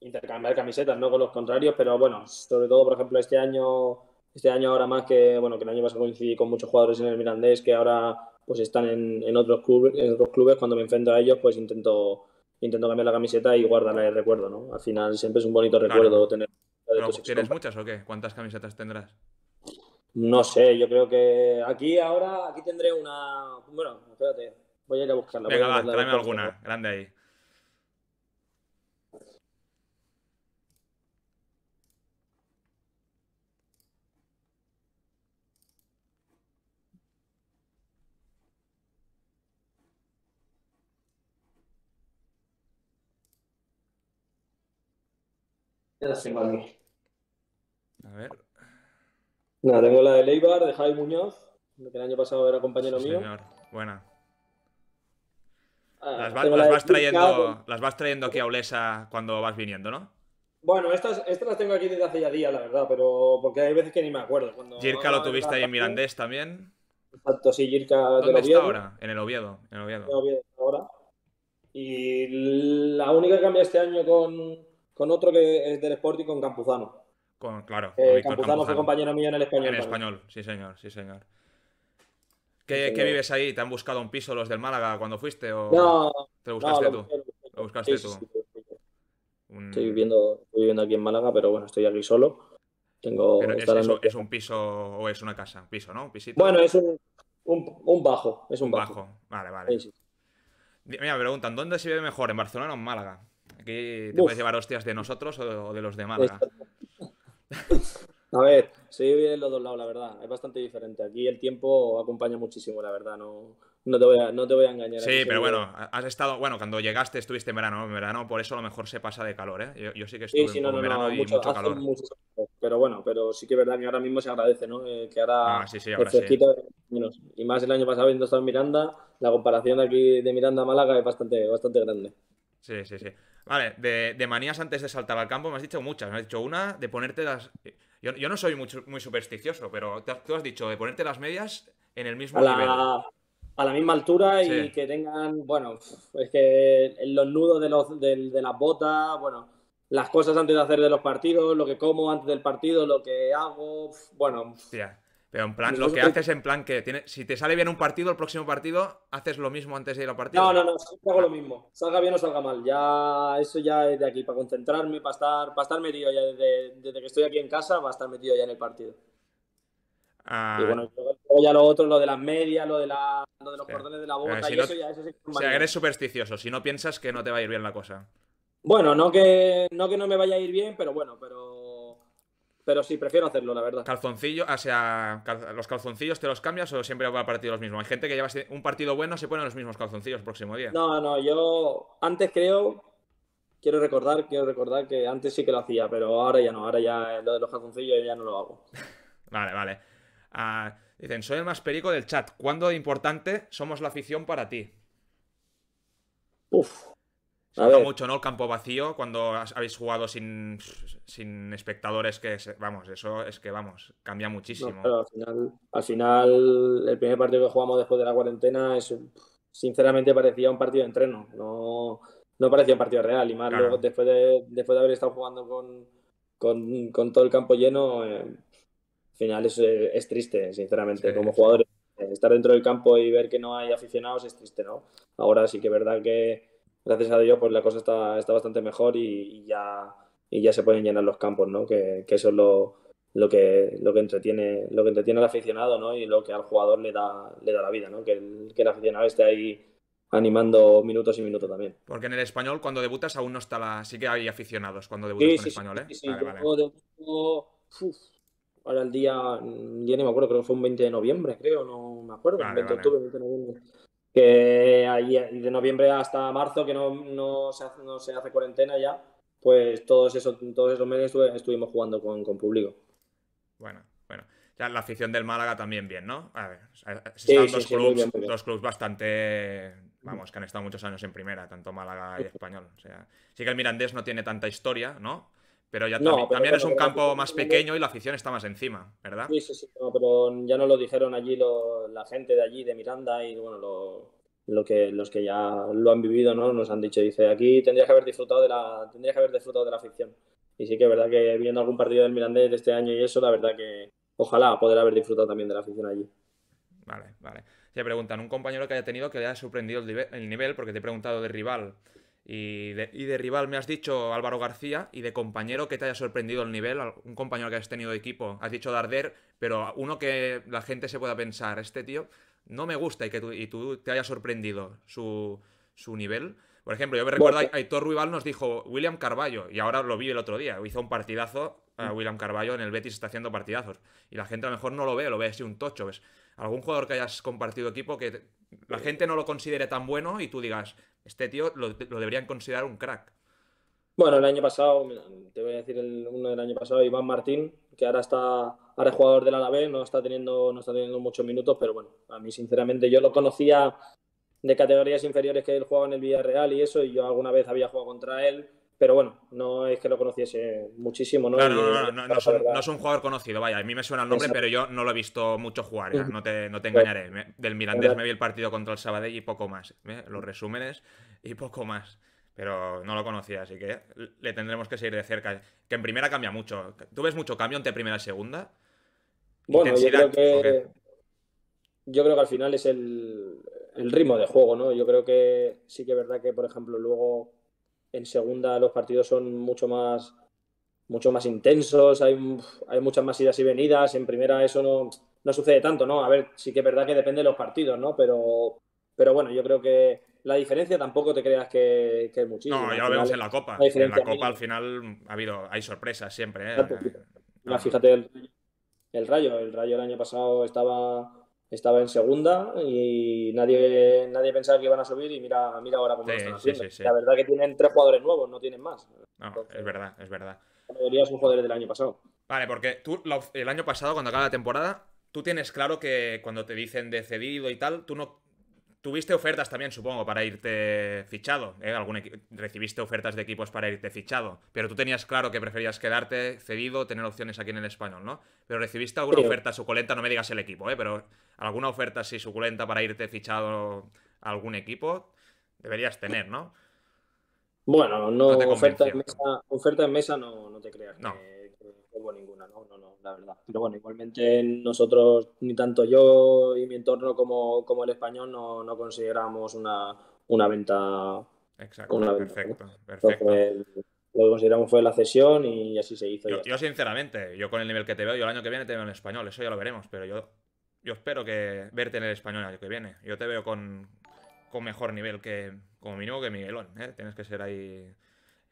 intercambiar camisetas, no con los contrarios, pero bueno, sobre todo, por ejemplo, este año, este año ahora más que, bueno, que el año pasado coincidí con muchos jugadores en el Mirandés que ahora pues están en, otros clubes, en otros clubes, cuando me enfrento a ellos, pues intento, intento cambiar la camiseta y guardarla el recuerdo, ¿no? Al final siempre es un bonito recuerdo tener. ¿Tienes muchas o qué? ¿Cuántas camisetas tendrás? No sé, yo creo que aquí ahora, aquí tendré una, bueno, espérate, Voy a ir a buscarla. Venga, va, tráeme alguna. Grande ahí. A ver. No, tengo la de Leibar, de Javi Muñoz, que el año pasado era compañero sí, mío. Señor, buena. Ah, las, vas trayendo, las, vas trayendo, aquí a Olesa cuando vas viniendo, ¿no? Bueno, estas, estas las tengo aquí desde hace ya días, la verdad, pero porque hay veces que ni me acuerdo. Cuando lo tuviste ahí en Mirandés también. Exacto, sí, Jirka ¿Dónde está ahora? En el Oviedo. En el Oviedo. Oviedo ahora. Y la única que cambié este año con, con otro que es del Sporting, con Campuzano. Con, claro. Campuzano, eh, Campuzano, fue compañero mío en el español. En el español, sí señor, sí señor. ¿Qué, vives ahí? ¿Te han buscado un piso los del Málaga cuando fuiste? ¿O no, te buscaste tú? Lo buscaste tú. estoy, viviendo, aquí en Málaga, pero bueno, estoy aquí solo. es, un piso o es una casa? piso, no? Bueno, es un, bajo. Es un bajo. Vale, vale. Mira, me preguntan, ¿dónde se vive mejor? ¿En Barcelona o en Málaga? Aquí te puedes llevar hostias de nosotros o de los de Málaga. A ver, sí bien en los dos lados, la verdad. Es bastante diferente. Aquí el tiempo acompaña muchísimo, la verdad. No, no, te, voy a, engañar. Sí, pero bueno, has estado. Bueno, cuando llegaste estuviste en verano. En verano, por eso a lo mejor se pasa de calor, ¿eh? Yo, sí que estuve sí, sí, en no, verano y mucho, calor. pero bueno, pero sí que es verdad que ahora mismo se agradece, ¿no? Eh, que ahora. Ah, sí, sí, Y más el año pasado habiendo estado en Miranda, la comparación aquí de Miranda a Málaga es bastante, bastante grande. Sí, sí, sí. Vale, de, de manías antes de saltar al campo, me has dicho muchas. Me has dicho una de ponerte las yo, yo no soy muy, muy, supersticioso, pero tú has dicho de ponerte las medias en el mismo a nivel. a la misma altura y que tengan, bueno, es que los nudos de, los, de, las botas, bueno, las cosas antes de hacer de los partidos, lo que como antes del partido, lo que hago, bueno. Pero en plan, lo que haces en plan que tiene, si te sale bien un partido, el próximo partido, haces lo mismo antes de ir al partido. No, no, no, siempre hago lo mismo. Salga bien o salga mal. Ya eso ya es de aquí, para concentrarme, para estar, para estar metido ya desde, que estoy aquí en casa, va a estar metido ya en el partido. y ah. bueno, luego ya lo otro, lo de las medias, lo de, la, de los cordones de la ah, bota, y eso ya eso O sea, eres supersticioso, si no piensas que no te va a ir bien la cosa. Bueno, no que, no que no me vaya a ir bien, pero bueno, pero pero sí, prefiero hacerlo, la verdad. Calzoncillo, o sea, los calzoncillos te los cambias o siempre va a partido los mismos. Hay gente que lleva un partido bueno, se ponen los mismos calzoncillos el próximo día. No, no, yo antes creo, quiero recordar, quiero recordar que antes sí que lo hacía, pero ahora ya no, ahora ya eh, lo de los calzoncillos ya no lo hago. vale, vale. Ah, dicen, soy el más perico del chat. ¿Cuándo de importante somos la afición para ti? Uf, mucho, ¿no? El campo vacío cuando habéis jugado sin, sin espectadores, que vamos, eso es que, vamos, cambia muchísimo. al, final, al final, el primer partido que jugamos después de la cuarentena es, sinceramente, parecía un partido de entreno, no, no parecía un partido real. Y más luego, después de, después de haber estado jugando con, con, todo el campo lleno, eh, al final es, triste, sinceramente, como jugadores. Eh, estar dentro del campo y ver que no hay aficionados es triste, ¿no? Ahora sí que es verdad que gracias a Dios, pues la cosa está, bastante mejor y, ya, ya se pueden llenar los campos, ¿no? Que, eso es lo, que, lo, que entretiene, lo que entretiene al aficionado, ¿no? Y lo que al jugador le da, le da la vida, ¿no? Que el, aficionado esté ahí animando minutos y minutos también. Porque en el español, cuando debutas, aún no está la. Sí que hay aficionados cuando debutas con español, ¿eh? Sí, ahora el día, ya me acuerdo, creo que fue un 20 de noviembre, creo, no me acuerdo, 20 de octubre, 20 de noviembre que de noviembre hasta marzo, que no, no, se, hace, no se hace cuarentena ya, pues todos esos, todos esos meses estuvimos jugando con, público. Bueno, bueno. ya la, afición del Málaga también bien, ¿no? A ver, están dos, clubes dos, bastante, vamos, que han estado muchos años en primera, tanto Málaga y Español. O sea, sí que el Mirandés no tiene tanta historia, ¿no? Pero ya también, es un campo más pequeño y la afición está más encima, ¿verdad? Sí, sí, sí, pero ya nos lo dijeron allí la gente de allí, de Miranda, y bueno, lo, que, los que ya lo han vivido, ¿no? Nos han dicho, dice, aquí tendrías que haber disfrutado de la, que haber disfrutado de la afición. Y sí que es verdad que viendo algún partido del Mirandés este año y eso, la verdad que ojalá poder haber disfrutado también de la afición allí. Vale, vale. Te preguntan, un compañero que haya tenido que le haya sorprendido el nivel, porque te he preguntado de rival. Y de, rival me has dicho Álvaro García y de compañero que te haya sorprendido el nivel, un compañero que has tenido de equipo, has dicho Darder, pero uno que la gente se pueda pensar, este tío no me gusta y que tú, y tú te haya sorprendido su, nivel. Por ejemplo, yo me recuerdo, a Aitor Ruibal nos dijo William Carballo y ahora lo vi el otro día, hizo un partidazo a mm. William Carballo en el Betis está haciendo partidazos y la gente a lo mejor no lo ve, lo ve así un tocho, ¿ves? Algún jugador que hayas compartido equipo que la eh. gente no lo considere tan bueno y tú digas, este tío lo, deberían considerar un crack. Bueno, el año pasado, te voy a decir el, uno del año pasado, Iván Martín, que ahora está ahora es jugador del Alavés, no está teniendo no está teniendo muchos minutos, pero bueno, a mí sinceramente yo lo conocía de categorías inferiores que él jugaba en el Villarreal y eso, y yo alguna vez había jugado contra él pero bueno, no es que lo conociese muchísimo, ¿no? no, no, eh, no, no, es un jugador conocido, vaya, a mí me suena el nombre, pero yo no lo he visto mucho jugar, ¿eh? no, te, no engañaré. del Mirandés me vi el partido contra el Sabadell y poco más, ¿eh? los resúmenes y poco más. Pero no lo conocía, así que le tendremos que seguir de cerca. Que en primera cambia mucho. ¿Tú ves mucho cambio entre primera y segunda? Bueno, yo creo que... Yo creo que al final es el, el ritmo de juego, ¿no? Yo creo que sí que es verdad que, por ejemplo, luego en segunda los partidos son mucho más, mucho más intensos, hay, hay muchas más idas y venidas. En primera eso no, sucede tanto, ¿no? A ver, sí que es verdad que depende de los partidos, ¿no? Pero, pero bueno, yo creo que la diferencia tampoco te creas que, es muchísimo. No, ya lo vemos en la Copa. En la Copa al final ha habido, hay sorpresas siempre. ¿eh? Fíjate, el, el, Rayo. El Rayo el año pasado estaba estaba en segunda y nadie, nadie pensaba que iban a subir y mira, ahora cómo están haciendo. la verdad que tienen tres jugadores nuevos, no tienen más. es verdad, es verdad. La mayoría son jugadores del año pasado. Vale, porque tú el año pasado, cuando acaba la temporada, tú tienes claro que cuando te dicen decidido y tal, tú no, Tuviste ofertas también, supongo, para irte fichado. ¿eh? recibiste ofertas de equipos para irte fichado, pero tú tenías claro que preferías quedarte cedido, tener opciones aquí en el español, ¿no? Pero recibiste alguna oferta suculenta, no me digas el equipo, ¿eh? pero alguna oferta así suculenta para irte fichado a algún equipo, deberías tener, ¿no? Bueno, no, oferta, en mesa, oferta en mesa no, te creas. No. Que hubo ninguna, ¿no? No, no, la verdad. Pero bueno, igualmente nosotros, ni tanto yo y mi entorno como, como el español, no, no consideramos una, una venta. Exacto, una perfecto, perfecto. lo que consideramos fue la cesión y así se hizo. Yo, sinceramente, yo con el nivel que te veo, yo el año que viene te veo en español, eso ya lo veremos, pero yo, yo espero que verte en el español el año que viene. Yo te veo con, con mejor nivel que, como mínimo, que Miguelón, ¿eh? Tienes que ser ahí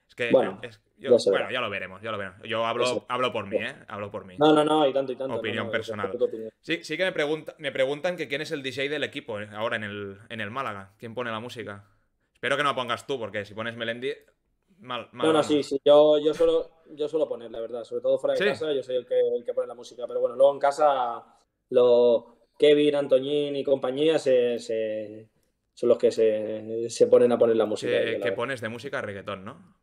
es que bueno, ya, lo veremos, ya lo veremos. Yo hablo, hablo por mí, ¿eh? Hablo por mí. No, no, no, y tanto y tanto. Opinión personal. Sí, sí que me, pregunta, me preguntan que quién es el DJ del equipo eh, ahora en el, en el Málaga. ¿Quién pone la música? Espero que no la pongas tú, porque si pones Melendi, mal. no, no, sí, sí. Yo, yo, suelo, yo poner, la verdad. Sobre todo fuera de casa, yo soy el que, pone la música. Pero bueno, luego en casa, lo, Kevin, Antoñín y compañía se, son los que se, ponen a poner la música. que, pones de música reggaetón, ¿no?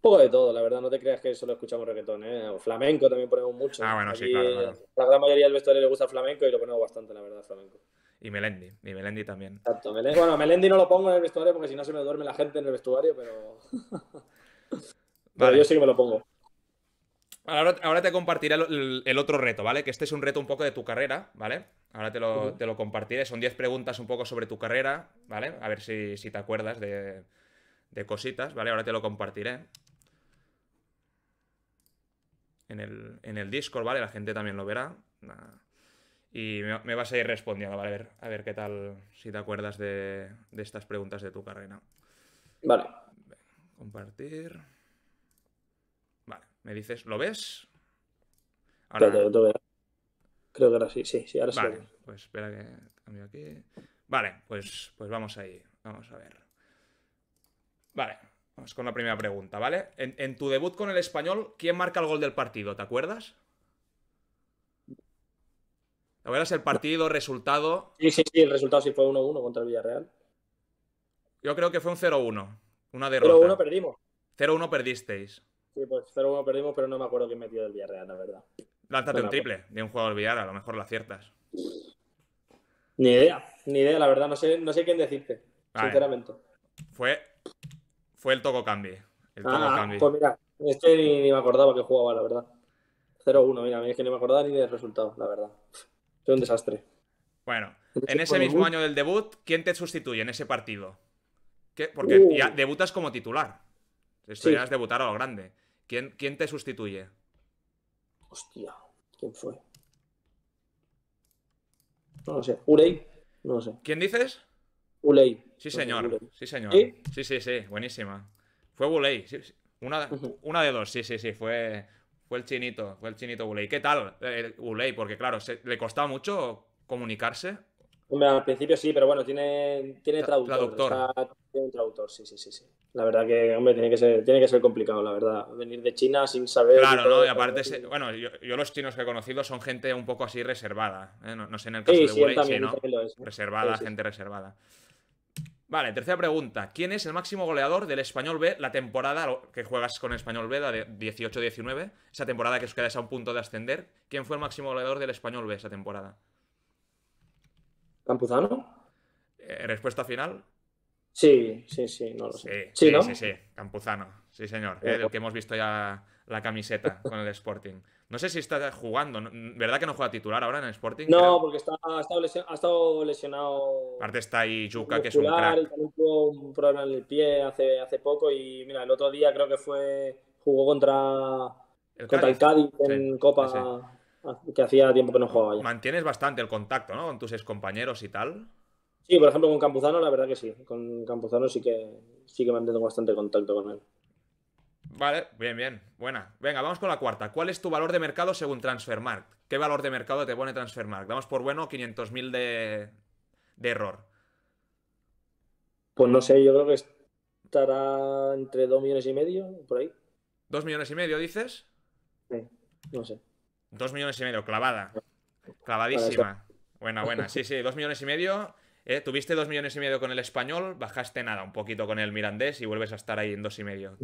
poco de todo, la verdad, no te creas que solo escuchamos reggaetón, ¿eh? O flamenco también ponemos mucho. Ah, bueno, sí, claro, La gran mayoría del vestuario le gusta flamenco y lo ponemos bastante, la verdad, flamenco. Y Melendi, y Melendi también. Exacto, bueno, Melendi no lo pongo en el vestuario porque si no se me duerme la gente en el vestuario, pero... Vale. yo sí que me lo pongo. Ahora, te compartiré el, otro reto, ¿vale? Que este es un reto un poco de tu carrera, ¿vale? Ahora te lo, te lo compartiré. Son 10 preguntas un poco sobre tu carrera, ¿vale? A ver si, te acuerdas de, de, cositas, ¿vale? Ahora te lo compartiré en el, en Discord, ¿vale? La gente también lo verá. Y me, vas a ir respondiendo, ¿vale? A ver, a ver qué tal, si te acuerdas de, estas preguntas de tu carrera. Vale. Compartir. Vale, me dices, ¿lo ves? Ahora... Creo que ahora sí, sí, sí, ahora sí. Vale, pues espera que cambio aquí. Vale, pues, pues vamos ahí, vamos a ver. Vale, Vamos con la primera pregunta, ¿vale? En, tu debut con el español, ¿quién marca el gol del partido? ¿Te acuerdas? ¿Te acuerdas el partido, resultado? Sí, sí, sí, el resultado sí fue 1-1 contra el Villarreal. Yo creo que fue un 0-1, una derrota. 0-1 perdimos. 0-1 perdisteis. Sí, pues 0-1 perdimos, pero no me acuerdo quién metió el Villarreal, la verdad. Lánzate un triple de un jugador Villar, a lo mejor lo aciertas. Ni idea, ni idea, la verdad, no sé, quién decirte, sinceramente. Fue fue el toco Cambi. ah, Pues mira, ni, me acordaba que jugaba, la verdad. 0-1, mira, es que ni me acordaba ni del resultado, la verdad. Fue un desastre. Bueno, en ese mismo año del debut, ¿quién te sustituye en ese partido? Porque uh. debutas como titular. Esto ya es debutar a lo grande. ¿Quién, te sustituye? Hostia, ¿quién fue? No lo sé. Urey, no lo sé. ¿Quién dices? Uley. Sí, señor. Sí, señor. ¿Eh? ¿Sí? sí, sí, Buenísima. Fue Uley. Una, una, de dos, sí, sí, sí. Fue, fue el chinito. Fue el chinito Uley. ¿Qué tal eh, Ulei? Porque, claro, ¿le costaba mucho comunicarse? Hombre, al principio sí, pero bueno, tiene, tiene traductor. traductor. tiene traductor, sí, sí, sí, sí. La verdad que, hombre, tiene que ser, tiene que ser complicado, la verdad. Venir de China sin saber. Claro, ¿no? Y aparte, bueno, yo, los chinos que he conocido son gente un poco así reservada. ¿eh? No, sé en el caso de sí, también, ¿no? Reservada, gente reservada. Vale, tercera pregunta. ¿Quién es el máximo goleador del Español B la temporada que juegas con Español B, la de 18-19? Esa temporada que os quedáis a un punto de ascender. ¿Quién fue el máximo goleador del Español B esa temporada? ¿Campuzano? Eh, ¿Respuesta final? Sí, sí, sí, no lo sé. Sí, sí, sí, Campuzano. Sí, señor. Eh, eh, el pues que hemos visto ya la camiseta con el Sporting. No sé si está jugando, ¿verdad que no juega titular ahora en el Sporting? No, porque está, ha, estado lesionado, ha Aparte está ahí Yuka, que es un crack. Y tuvo un problema en el pie hace, hace poco y mira, el otro día creo que fue jugó contra el Cádiz, en Copa que hacía tiempo que no jugaba ya. Mantienes bastante el contacto, ¿no? Con tus ex compañeros y tal. Sí, por ejemplo, con Campuzano, la verdad que sí. Con Campuzano sí que sí que mantengo bastante contacto con él. Vale, bien, bien. Buena. Venga, vamos con la cuarta. ¿Cuál es tu valor de mercado según Transfermarkt? ¿Qué valor de mercado te pone Transfermarkt? Damos por bueno 500.000 de... de error. Pues no sé, yo creo que estará entre 2 millones y medio, por ahí. ¿Dos millones y medio, dices? Sí, no sé. Dos millones y medio, clavada. Clavadísima. Buena, buena. Sí, sí, dos millones y medio. Eh, tuviste dos millones y medio con el español, bajaste nada, un poquito con el mirandés y vuelves a estar ahí en dos y medio.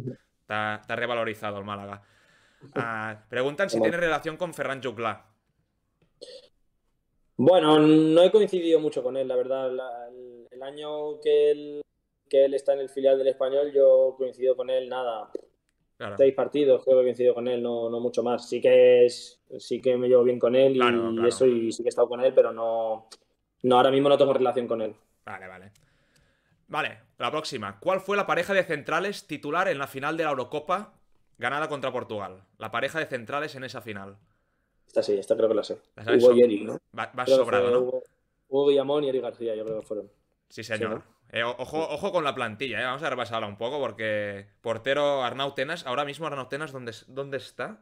Está, revalorizado el Málaga. Ah, preguntan si tiene relación con Ferran Juclá. Bueno, no he coincidido mucho con él, la verdad. el, año que él, él está en el filial del español, yo coincido con él nada. Seis partidos, creo que coincidido con él, no, no mucho más. Sí que es, sí que me llevo bien con él y, eso, y sí que he estado con él, pero no, no ahora mismo no tengo relación con él. Vale, vale. Vale, la próxima. ¿Cuál fue la pareja de centrales titular en la final de la Eurocopa ganada contra Portugal? La pareja de centrales en esa final. Esta sí, esta creo que la sé. Hugo ¿no? Va, sobrado, ¿no? Hugo, Guillamón y Eric García, yo creo que fueron. Sí, señor. Eh, ojo, con la plantilla, eh. vamos a repasarla un poco porque portero Arnau Tenas, ahora mismo Arnau Tenas, ¿dónde, está?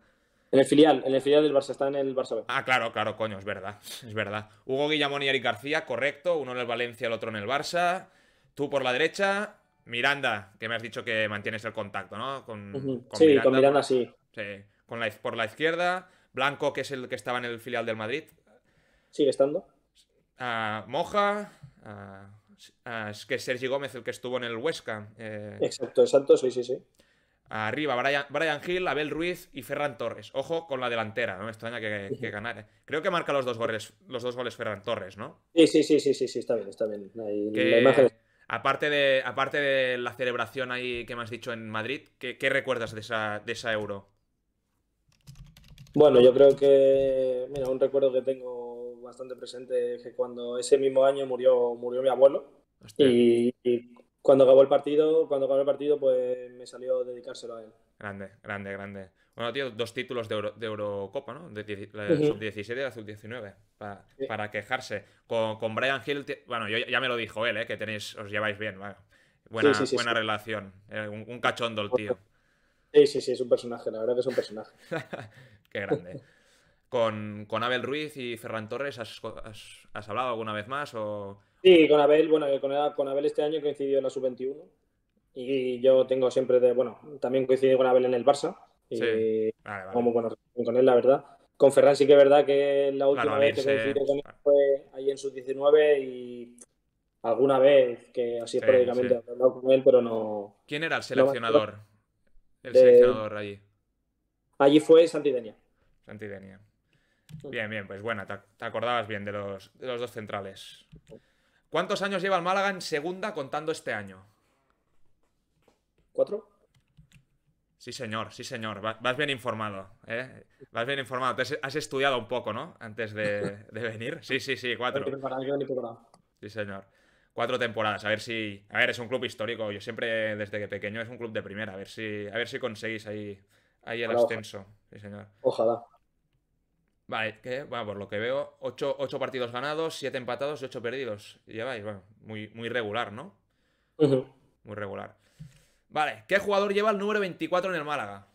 En el filial, en el filial del Barça, está en el Barça B. Ah, claro, claro, coño, es verdad, es verdad. Hugo Guillamón y Eric García, correcto, uno en el Valencia, el otro en el Barça. Tú por la derecha, Miranda, que me has dicho que mantienes el contacto, ¿no? Con, sí, con Miranda sí. Sí, con la, por la izquierda, Blanco, que es el que estaba en el filial del Madrid. Sigue estando. Ah, Moja, ah, ah, es que es Sergi Gómez el que estuvo en el Huesca. Eh. Exacto, exacto, sí, sí, sí. Arriba, Brian, Gil Hill, Abel Ruiz y Ferran Torres. Ojo con la delantera, no me extraña que, ganara. ganar. Creo que marca los dos goles, los dos goles Ferran Torres, ¿no? Sí, sí, sí, sí, sí, sí está bien, está bien. La imagen Aparte de, aparte de la celebración ahí que me has dicho en Madrid, ¿qué, recuerdas de esa, de esa euro? Bueno, yo creo que, mira, un recuerdo que tengo bastante presente es que cuando ese mismo año murió, murió mi abuelo y, cuando acabó el partido, cuando acabó el partido, pues me salió dedicárselo a él. Grande, grande, grande. Bueno, tío, dos títulos de, Eurocopa, ¿no? De, la sub-17 y la sub-19, para, quejarse. Con, Brian Hill, bueno, yo, ya me lo dijo él, ¿eh? que tenéis, os lleváis bien, bueno. Buena, buena relación. Un, cachondo el tío. Sí, sí, sí, es un personaje, la verdad que es un personaje. Qué grande. con, Abel Ruiz y Ferran Torres, has hablado alguna vez más o...? Sí, con Abel, bueno, eh, con, Abel este año coincidió en la sub-21 y yo tengo siempre de, bueno, también coincidí con Abel en el Barça y como bueno con él, la verdad. Con Ferran sí que es verdad que la última vez que coincidí con él fue ahí en sub-19 y alguna vez que así sí, prácticamente hablado con él, pero no. ¿Quién era el seleccionador? el seleccionador allí. Allí fue Santidenia. Santidenia. Bien, bien, pues bueno, te, acordabas bien de los, de los dos centrales. ¿Cuántos años lleva el Málaga en segunda contando este año? ¿Cuatro? Sí, señor, sí, señor. Vas bien informado, ¿eh? Vas bien informado. has estudiado un poco, ¿no? Antes de, venir. Sí, sí, sí, cuatro. Sí, señor. Cuatro temporadas. A ver si. A ver, es un club histórico. Yo siempre, desde que pequeño, es un club de primera. A ver si, a ver si conseguís ahí, ahí el ascenso. Sí, señor. Ojalá. Vale, que, bueno, por lo que veo, 8, partidos ganados, 7 empatados y 8 perdidos. lleváis, bueno, muy, regular, ¿no? Muy regular. Vale, ¿qué jugador lleva el número 24 en el Málaga?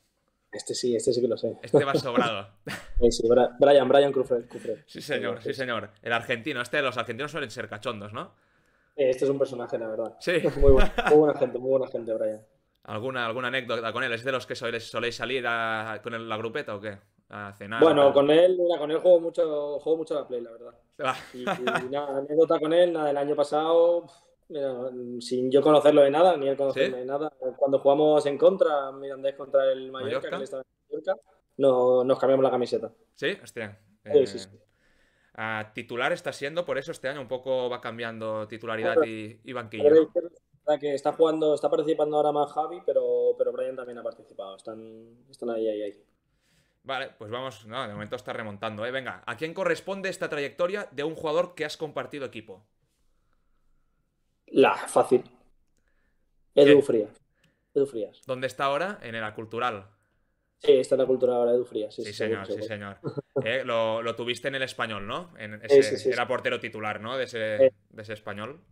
Este sí, este sí que lo sé. Este va sobrado. sí, Brian, Brian Cruffer. Sí, señor, sí, señor. El argentino, este, los argentinos suelen ser cachondos, ¿no? Este es un personaje, la verdad. Sí. Muy, buena gente, muy buena gente, Brian. ¿Alguna, anécdota con él? ¿Es de los que soléis, salir con la grupeta o qué? Bueno, con él, con él juego mucho, juego la Play, la verdad. Ah. Y, nada, anécdota con él, nada, del año pasado, sin yo conocerlo de nada, ni él conocerme de nada, cuando jugamos en contra, Mirandés contra el Mallorca, que estaba en Mallorca, no, nos cambiamos la camiseta. ¿Sí? Hostia. Eh, titular está siendo, por eso este año un poco va cambiando titularidad y, banquillo. que está jugando, está participando ahora más Javi, pero, pero Brian también ha participado. Están, están ahí, ahí, ahí. Vale, pues vamos, no, de momento está remontando, ¿eh? Venga, ¿a quién corresponde esta trayectoria de un jugador que has compartido equipo? La, fácil. Edu Frías. ¿Dónde está ahora? En el cultural. Sí, está en la cultural ahora Edu Frías. Sí, señor, sí, señor. Eh, lo, tuviste en el español, ¿no? En ese, sí, era portero titular, ¿no? De ese, español.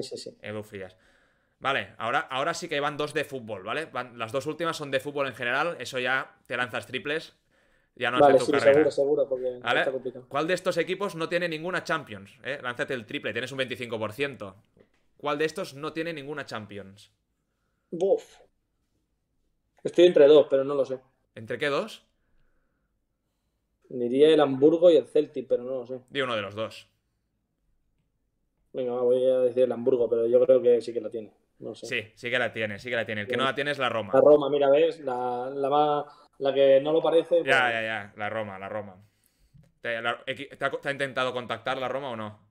Sí, sí, Edu Frías. Vale, ahora, ahora sí que van dos de fútbol, ¿vale? las dos últimas son de fútbol en general, eso ya te lanzas triples. Ya no vale, sí, seguro, seguro, porque está ¿Cuál de estos equipos no tiene ninguna Champions? ¿Eh? Lánzate el triple, tienes un 25%. ¿Cuál de estos no tiene ninguna Champions? Buf. Estoy entre dos, pero no lo sé. ¿Entre qué dos? Diría el Hamburgo y el Celtic, pero no lo sé. Di uno de los dos. Venga, voy a decir el Hamburgo, pero yo creo que sí que la tiene. Sí, sí que la tiene, sí que la tiene. El que no la tiene es la Roma. La Roma, mira, ves, la, la más la que no lo parece. Ya, pues, ya, ya. La Roma, la Roma. ¿Te, ha, intentado contactar la Roma o no?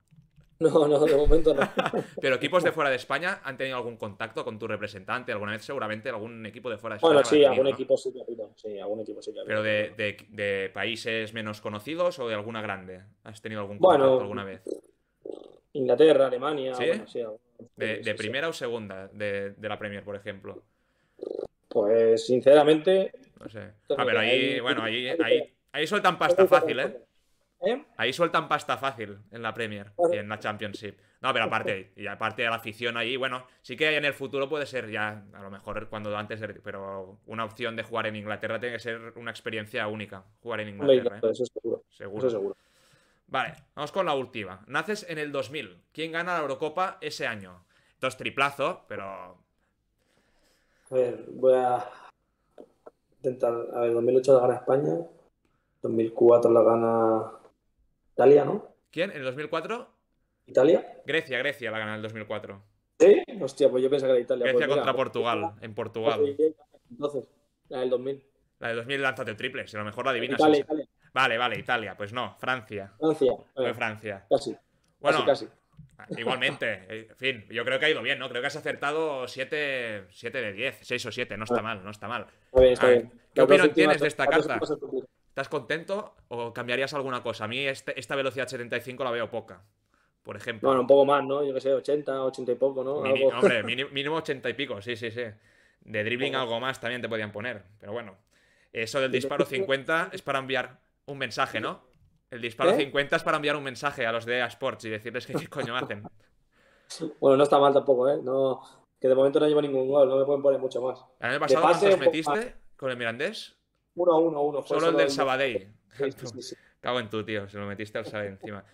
No, no, de momento no. Pero equipos de fuera de España han tenido algún contacto con tu representante alguna vez, seguramente algún equipo de fuera de España. Bueno, sí, algún equipo sí que ha habido. Pero de, países menos conocidos o de alguna grande. ¿Has tenido algún contacto alguna vez? Inglaterra, Alemania. de, primera o segunda de, de la Premier, por ejemplo. Pues sinceramente, no sé. Ah, pero ahí, bueno, ahí, ahí, ahí sueltan pasta fácil, ¿eh? ¿eh? Ahí sueltan pasta fácil en la Premier y en la Championship. No, pero aparte, y aparte de la afición ahí, bueno, sí que en el futuro puede ser ya, a lo mejor cuando antes, pero una opción de jugar en Inglaterra tiene que ser una experiencia única, jugar en Inglaterra. ¿eh? Eso, es seguro. Vale, vamos con la última. Naces en el 2000. ¿Quién gana la Eurocopa ese año? Entonces triplazo pero... A ver, voy a intentar, a ver, 2008 la gana España, 2004 la gana Italia, ¿no? ¿Quién? ¿En el 2004? Italia. Grecia, Grecia la gana en el 2004. ¿Sí? Hostia, pues yo pensaba que era Italia. Pues Grecia contra Portugal, en Portugal. Entonces, la del 2000. La del 2000 lánzate triple, si a lo mejor la adivinas. Italia, Italia. Vale, vale, Italia. Pues no, Francia. Francia. Francia. Casi. Bueno, casi, casi. Igualmente, eh, en fin, yo creo que ha ido bien, ¿no? Creo que has acertado 7, de 10, 6 o 7, no está ah. mal, no está mal. Está bien, está bien. ¿Qué opinión tienes de esta carta? ¿Estás contento o cambiarías alguna cosa? A mí este, esta velocidad 75 la veo poca, por ejemplo. Bueno, un poco más, ¿no? Yo qué sé, 80, 80 y poco, ¿no? Hombre, mínimo 80 y pico, sí, sí, sí. De dribbling algo más también te podían poner, pero bueno. Eso del disparo 50 es para enviar un mensaje, ¿no? El disparo 50 ¿Eh? es para enviar un mensaje a los de Asports y decirles que qué coño hacen. bueno, no está mal tampoco, ¿eh? No, que de momento no llevo ningún gol, no me pueden poner mucho más. El año pasado, ¿cuántos metiste con el Mirandés? Uno a uno, uno. Solo, el del Sabadell. Cago en tú, tío, se lo metiste al Sabadell encima.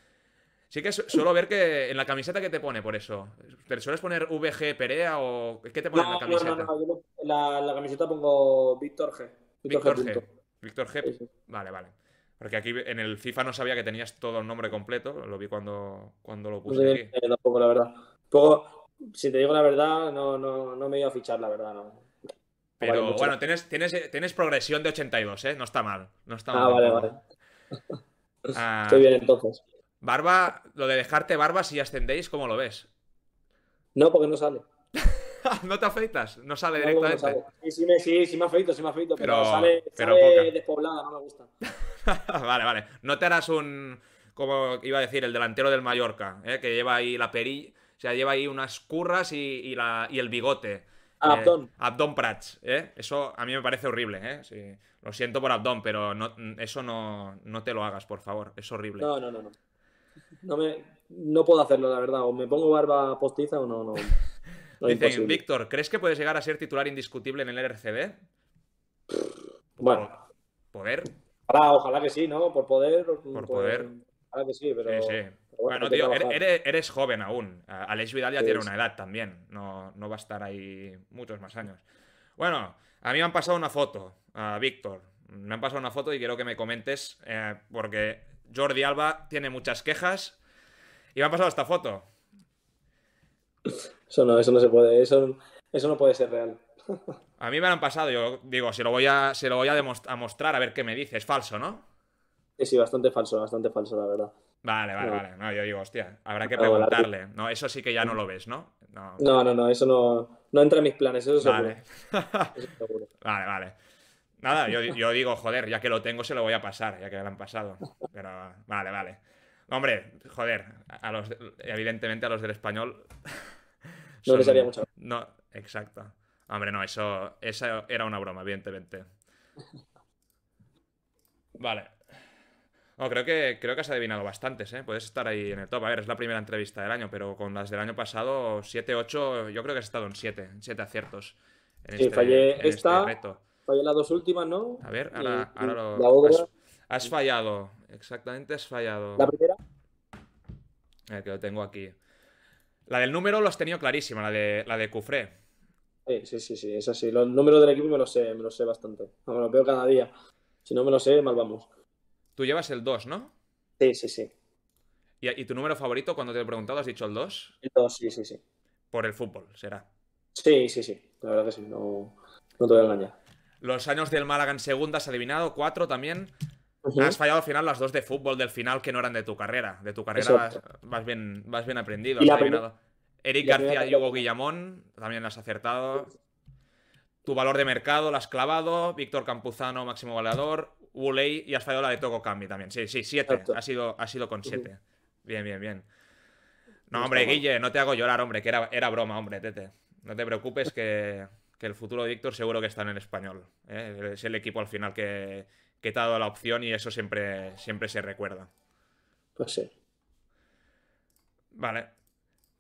Sí que suelo ver que en la camiseta que te pone por eso. ¿Te sueles poner VG Perea o qué te pone en la camiseta? No, la, la, camiseta pongo Víctor G. Víctor, G. Víctor G. Vale, vale. Porque aquí en el FIFA no sabía que tenías todo el nombre completo, lo vi cuando, cuando lo puse. aquí. tampoco, la verdad. si te digo la verdad, no, no, no me iba a fichar, la verdad, no. Pero bueno, tienes, tienes, tienes, progresión de 82, ¿eh? No está mal. No está ah, vale, vale. Ah, Estoy bien entonces. Barba, lo de dejarte barba si ascendéis, ¿cómo lo ves? No, porque no sale. ¿No te afeitas? No sale directamente. Sí, sí, sí, me afeito, sí me afeito, pero, pero sale, pero sale despoblada, no me gusta. vale, vale. No te harás un. Como iba a decir, el delantero del Mallorca, eh, que lleva ahí la perilla. O sea, lleva ahí unas curras y, la, el bigote. Ah, eh, Abdón. Prats, eh. Eso a mí me parece horrible, ¿eh? Lo siento por Abdón, pero eso no, te lo hagas, por favor. Es horrible. No, no, no, no. puedo hacerlo, la verdad. O me pongo barba postiza o no, no. no Dicen, Víctor, ¿crees que puedes llegar a ser titular indiscutible en el RCD? Bueno. ¿Poder? Ojalá, que sí, ¿no? Por poder. Por, pues, poder. Ojalá que sí, pero. Sí, bueno, tío, eres, joven aún. Alex Vidal ya tiene una edad también. No, va a estar ahí muchos más años. Bueno, a mí me han pasado una foto, a Víctor. Me han pasado una foto y quiero que me comentes, eh, porque Jordi Alba tiene muchas quejas y me han pasado esta foto. Eso no, eso no se puede, eso, eso no puede ser real. A mí me lo han pasado, yo digo, se lo voy a, lo voy a, a mostrar a ver qué me dice. Es falso, ¿no? Sí, sí, bastante falso, bastante falso, la verdad. Vale, vale, vale. No, yo digo, hostia, habrá que preguntarle. No, eso sí que ya no lo ves, ¿no? No, no, no, eso no, no entra en mis planes, eso seguro. Vale, vale, vale. Nada, yo, digo, joder, ya que lo tengo se lo voy a pasar, ya que lo han pasado. Pero, vale, vale. Hombre, joder, a los, evidentemente a los del español... No les haría mucho. No, exacto. Hombre, no, eso, esa era una broma, evidentemente. Vale. No, creo que, creo que has adivinado bastantes, ¿eh? Puedes estar ahí en el top. A ver, es la primera entrevista del año, pero con las del año pasado, 7, 8, yo creo que has estado en 7, 7 aciertos. sí, este, fallé este esta, fallé las dos últimas, ¿no? A ver, ahora, lo... Has, fallado, exactamente has fallado. ¿La primera? que lo tengo aquí. La del número lo has tenido clarísima, la de, la de Cufré. Sí, sí, sí, es así. Los número del equipo me lo sé, me lo sé bastante. me lo veo cada día. Si no me lo sé, mal vamos. Tú llevas el 2, ¿no? Sí, sí, sí. ¿Y, ¿Y, tu número favorito cuando te he preguntado has dicho el 2? El 2, sí, sí, sí. Por el fútbol, será. Sí, sí, sí. La verdad que sí, no, te voy a engañar. Los años del Málaga en segunda has adivinado, cuatro también. Has fallado al final las dos de fútbol del final que no eran de tu carrera. De tu carrera vas, bien, vas bien aprendido. has adivinado. Eric García y Hugo Guillamón, también las has acertado. Tu valor de mercado, la has clavado. Víctor Campuzano, máximo goleador. Wuley y has fallado la de Toco Cambi también. Sí, sí, siete. Ha sido, ha sido con siete. Bien, bien, bien. No, hombre, Guille, no te hago llorar, hombre, que era, era broma, hombre, Tete. No te preocupes que, el futuro de Víctor seguro que está en el español. ¿eh? Es el equipo al final que, que te ha dado la opción y eso siempre, siempre se recuerda. Pues sí. Vale.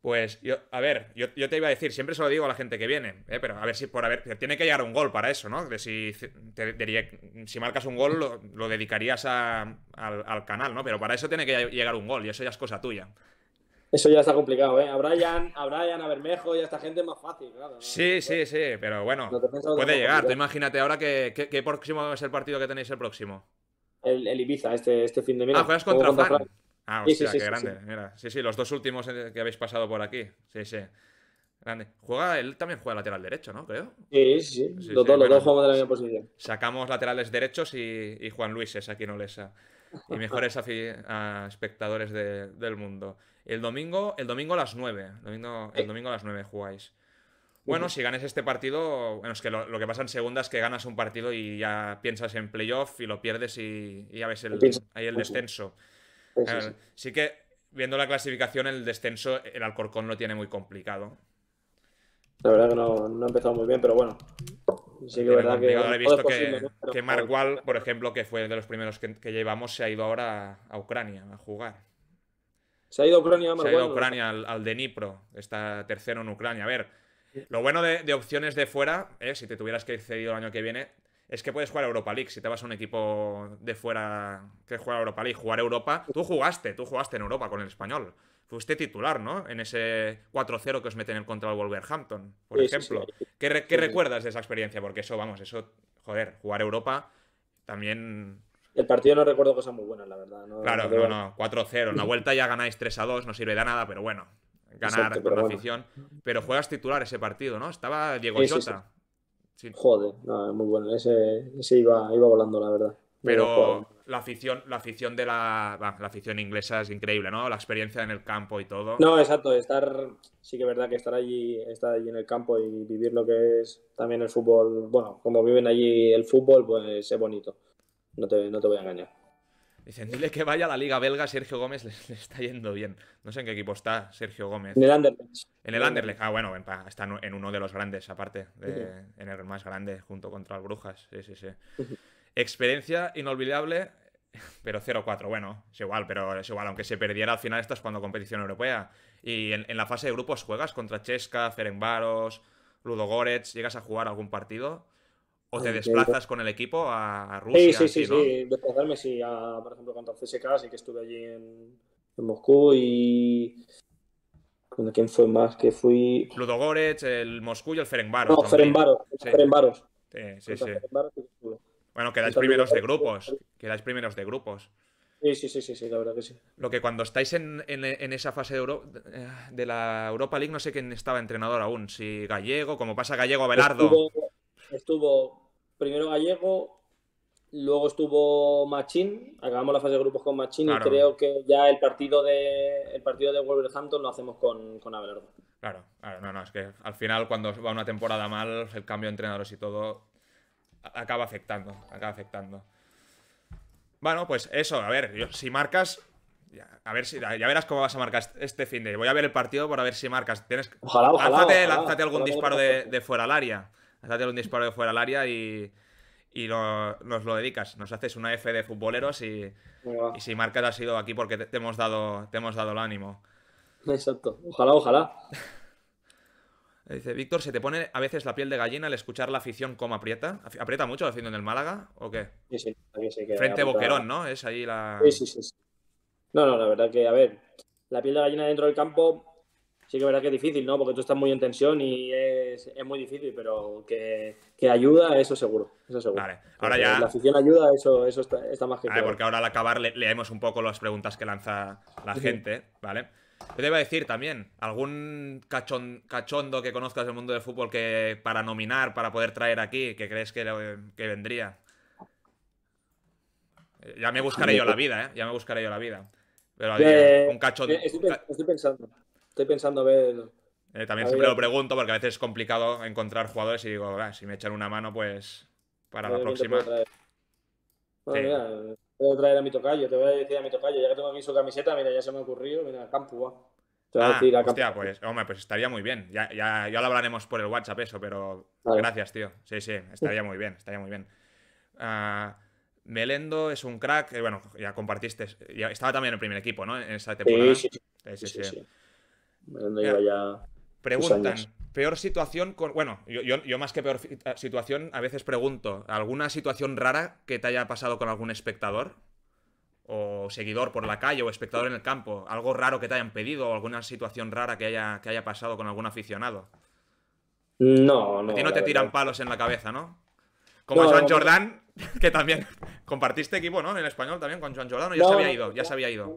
Pues yo, a ver, yo, te iba a decir, siempre se lo digo a la gente que viene, eh, pero a ver si por haber, tiene que llegar un gol para eso, ¿no? si, marcas un gol lo, dedicarías al, canal, ¿no? Pero para eso tiene que llegar un gol y eso ya es cosa tuya. Eso ya está complicado, ¿eh? A Brian, a, Bermejo y a esta gente es más fácil, claro. Sí, sí, sí, pero bueno, puede llegar. imagínate ahora que, qué próximo es el partido que tenéis el próximo. El, Ibiza, este, este fin de semana. Ah, juegas contra, Ah, hostia, sí, sí, sí, grande. Mira, sí, sí, los dos últimos eh, que habéis pasado por aquí. Sí, sí. Grande. Juega, él también juega lateral derecho, ¿no? Creo. Sí, sí, sí. los dos, jugamos de la misma posición. Sacamos laterales derechos y, Juan Luis es aquí en Olesa. y mejores a, espectadores del mundo. El domingo, el domingo a las 9. Domingo, el domingo a las 9 jugáis. Bueno, si ganas este partido, bueno, es que lo, que pasa en segunda es que ganas un partido y ya piensas en playoff y lo pierdes y, ya ves el, ahí el descenso. Sí, que viendo la clasificación, el descenso, el Alcorcón lo tiene muy complicado. La verdad que no, ha empezado muy bien, pero bueno. Sí que verdad que, he visto que, por ejemplo, que fue de los primeros que, llevamos, se ha ido ahora a, Ucrania a jugar. Se ha ido a Ucrania, Mark Se ha ido a Ucrania, al, de Dnipro. Está tercero en Ucrania. A ver, lo bueno de, opciones de fuera, si te tuvieras que ir cedido el año que viene, es que puedes jugar Europa League. Si te vas a un equipo de fuera que juega Europa League, jugar Europa. Tú jugaste, tú jugaste en Europa con el español. Fuiste titular, ¿no? En ese 4-0 que os meten el contra el Wolverhampton, por ejemplo. ¿Qué, recuerdas de esa experiencia? Porque eso, vamos, eso, joder, jugar Europa también el partido no recuerdo cosas muy buenas, la verdad. No, claro, pero no, 4-0. En la vuelta ya ganáis 3-2, no sirve de nada, pero bueno, ganar la afición. Pero juegas titular ese partido, ¿no? Estaba Diego sí, Joder, no, muy bueno. Ese, ese iba, iba volando, la verdad. Pero la afición, la afición de la, la afición inglesa es increíble, ¿no? La experiencia en el campo y todo. No, exacto, estar, sí que es verdad que estar allí, estar allí en el campo y vivir lo que es también el fútbol, bueno, como viven allí el fútbol, pues es bonito. No te, no te voy a engañar. Dicen, dile que vaya a la Liga Belga, Sergio Gómez le, está yendo bien. No sé en qué equipo está Sergio Gómez. En el Anderlecht. En el Anderlecht. Ah, bueno, está en uno de los grandes, aparte. De, En el más grande, junto contra el Brujas. Sí, sí, sí. Experiencia inolvidable, pero 0-4. Bueno, es igual, pero es igual. Aunque se perdiera, al final es cuando competición europea. Y en, la fase de grupos juegas contra Chesca, Ferenbaros, Ludogorets. ¿Llegas a jugar algún partido? ¿O te desplazas con el equipo a, Rusia? Sí, sí, sí, desplazarme, sí, a, por ejemplo, contra el CSK, sí que estuve allí en, Moscú y... ¿Con quién fue más? Que fui... Ludogorets, el Moscú y el Ferenbaros. No, Ferencvaros, sí. Sí, sí, sí. Bueno, quedáis primeros de grupos, quedáis primeros de grupos. Sí, sí, sí, sí, sí, la verdad que sí. Lo que cuando estáis en, en, en esa fase de, la Europa League, no sé quién estaba entrenador aún, si Gallego, como pasa Gallego a Belardo. Estuvo primero Gallego, luego estuvo Machín, acabamos la fase de grupos con Machín y creo que ya el partido de el partido de Wolverhampton lo hacemos con, con Abelardo. Claro, claro, no, no, es que al final cuando va una temporada mal, el cambio de entrenadores y todo acaba afectando, acaba afectando. Bueno, pues eso, a ver, si marcas, ya, a ver si, ya verás cómo vas a marcar este fin de. Voy a ver el partido para ver si marcas. Tienes, ojalá, lánzate, algún disparo de, de, fuera al área hazte un disparo de fuera al área y, nos lo dedicas. Nos haces una F de futboleros y, y si marcas ha sido aquí porque te, hemos dado, hemos dado el ánimo. Exacto. Ojalá, ojalá. Dice, Víctor, ¿se te pone a veces la piel de gallina al escuchar la afición como aprieta? ¿Aprieta mucho haciendo en el Málaga o qué? Sí, sí, Frente Boquerón, ¿no? Es ahí la... sí, sí, sí, No, no, la verdad que, a ver, la piel de gallina dentro del campo sí que verdad que es difícil, ¿no? Porque tú estás muy en tensión y es, muy difícil, pero que, ayuda, eso seguro. Eso seguro. Vale. Ahora ya... La afición ayuda, eso, eso está, más que vale, Porque ahora al acabar leemos un poco las preguntas que lanza la gente, ¿vale? Yo te iba a decir también, algún cachondo que conozcas del mundo del fútbol que para nominar, para poder traer aquí, que crees que, vendría. Ya me buscaré yo la pues vida, ¿eh? Ya me buscaré yo la vida. Pero eh, eh, un cachondo. Eh, estoy pensando. Estoy pensando a ver. Eh, también siempre lo pregunto porque a veces es complicado encontrar jugadores y digo, ah, si me echan una mano, pues para la próxima. Bueno, sí. voy a traer a mi tocayo, te voy a decir a mi tocayo, ya que tengo mi su camiseta, mira, ya se me ha ocurrido, mira, Campu, va. ah, decir Hostia, pues, hombre, pues estaría muy bien. Ya, ya, ya lo hablaremos por el WhatsApp eso, pero gracias, tío. Sí, sí, estaría muy bien, estaría muy bien. Ah, Melendo es un crack, eh, bueno, ya compartiste, estaba también en el primer equipo, ¿no? En esa temporada. sí, sí, sí Preguntan, peor situación con... Bueno, yo, más que peor eh, situación, a veces pregunto, ¿alguna situación rara que te haya pasado con algún espectador? O seguidor por la calle o espectador en el campo. Algo raro que te hayan pedido o alguna situación rara que haya, que haya pasado con algún aficionado. No, no. A ti no te tiran palos en la cabeza, ¿no? Como Joan Jordán, que también compartiste equipo, ¿no? En español también con Joan Jordán, ya se había ido, ya se había ido.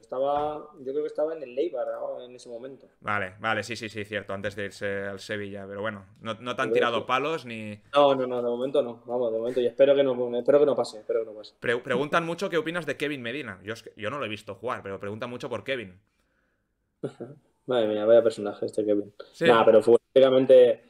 Estaba, yo creo que estaba en el Leibar en ese momento. Vale, vale, sí, sí, sí, cierto, antes de irse al Sevilla, pero bueno, no, te han tirado palos ni... No, no, no, de momento no, vamos, de momento y espero que no, espero que no pase, preguntan mucho qué opinas de Kevin Medina, yo, yo no lo he visto jugar, pero preguntan mucho por Kevin. Madre mía, vaya personaje este Kevin. Nada, pero futbolísticamente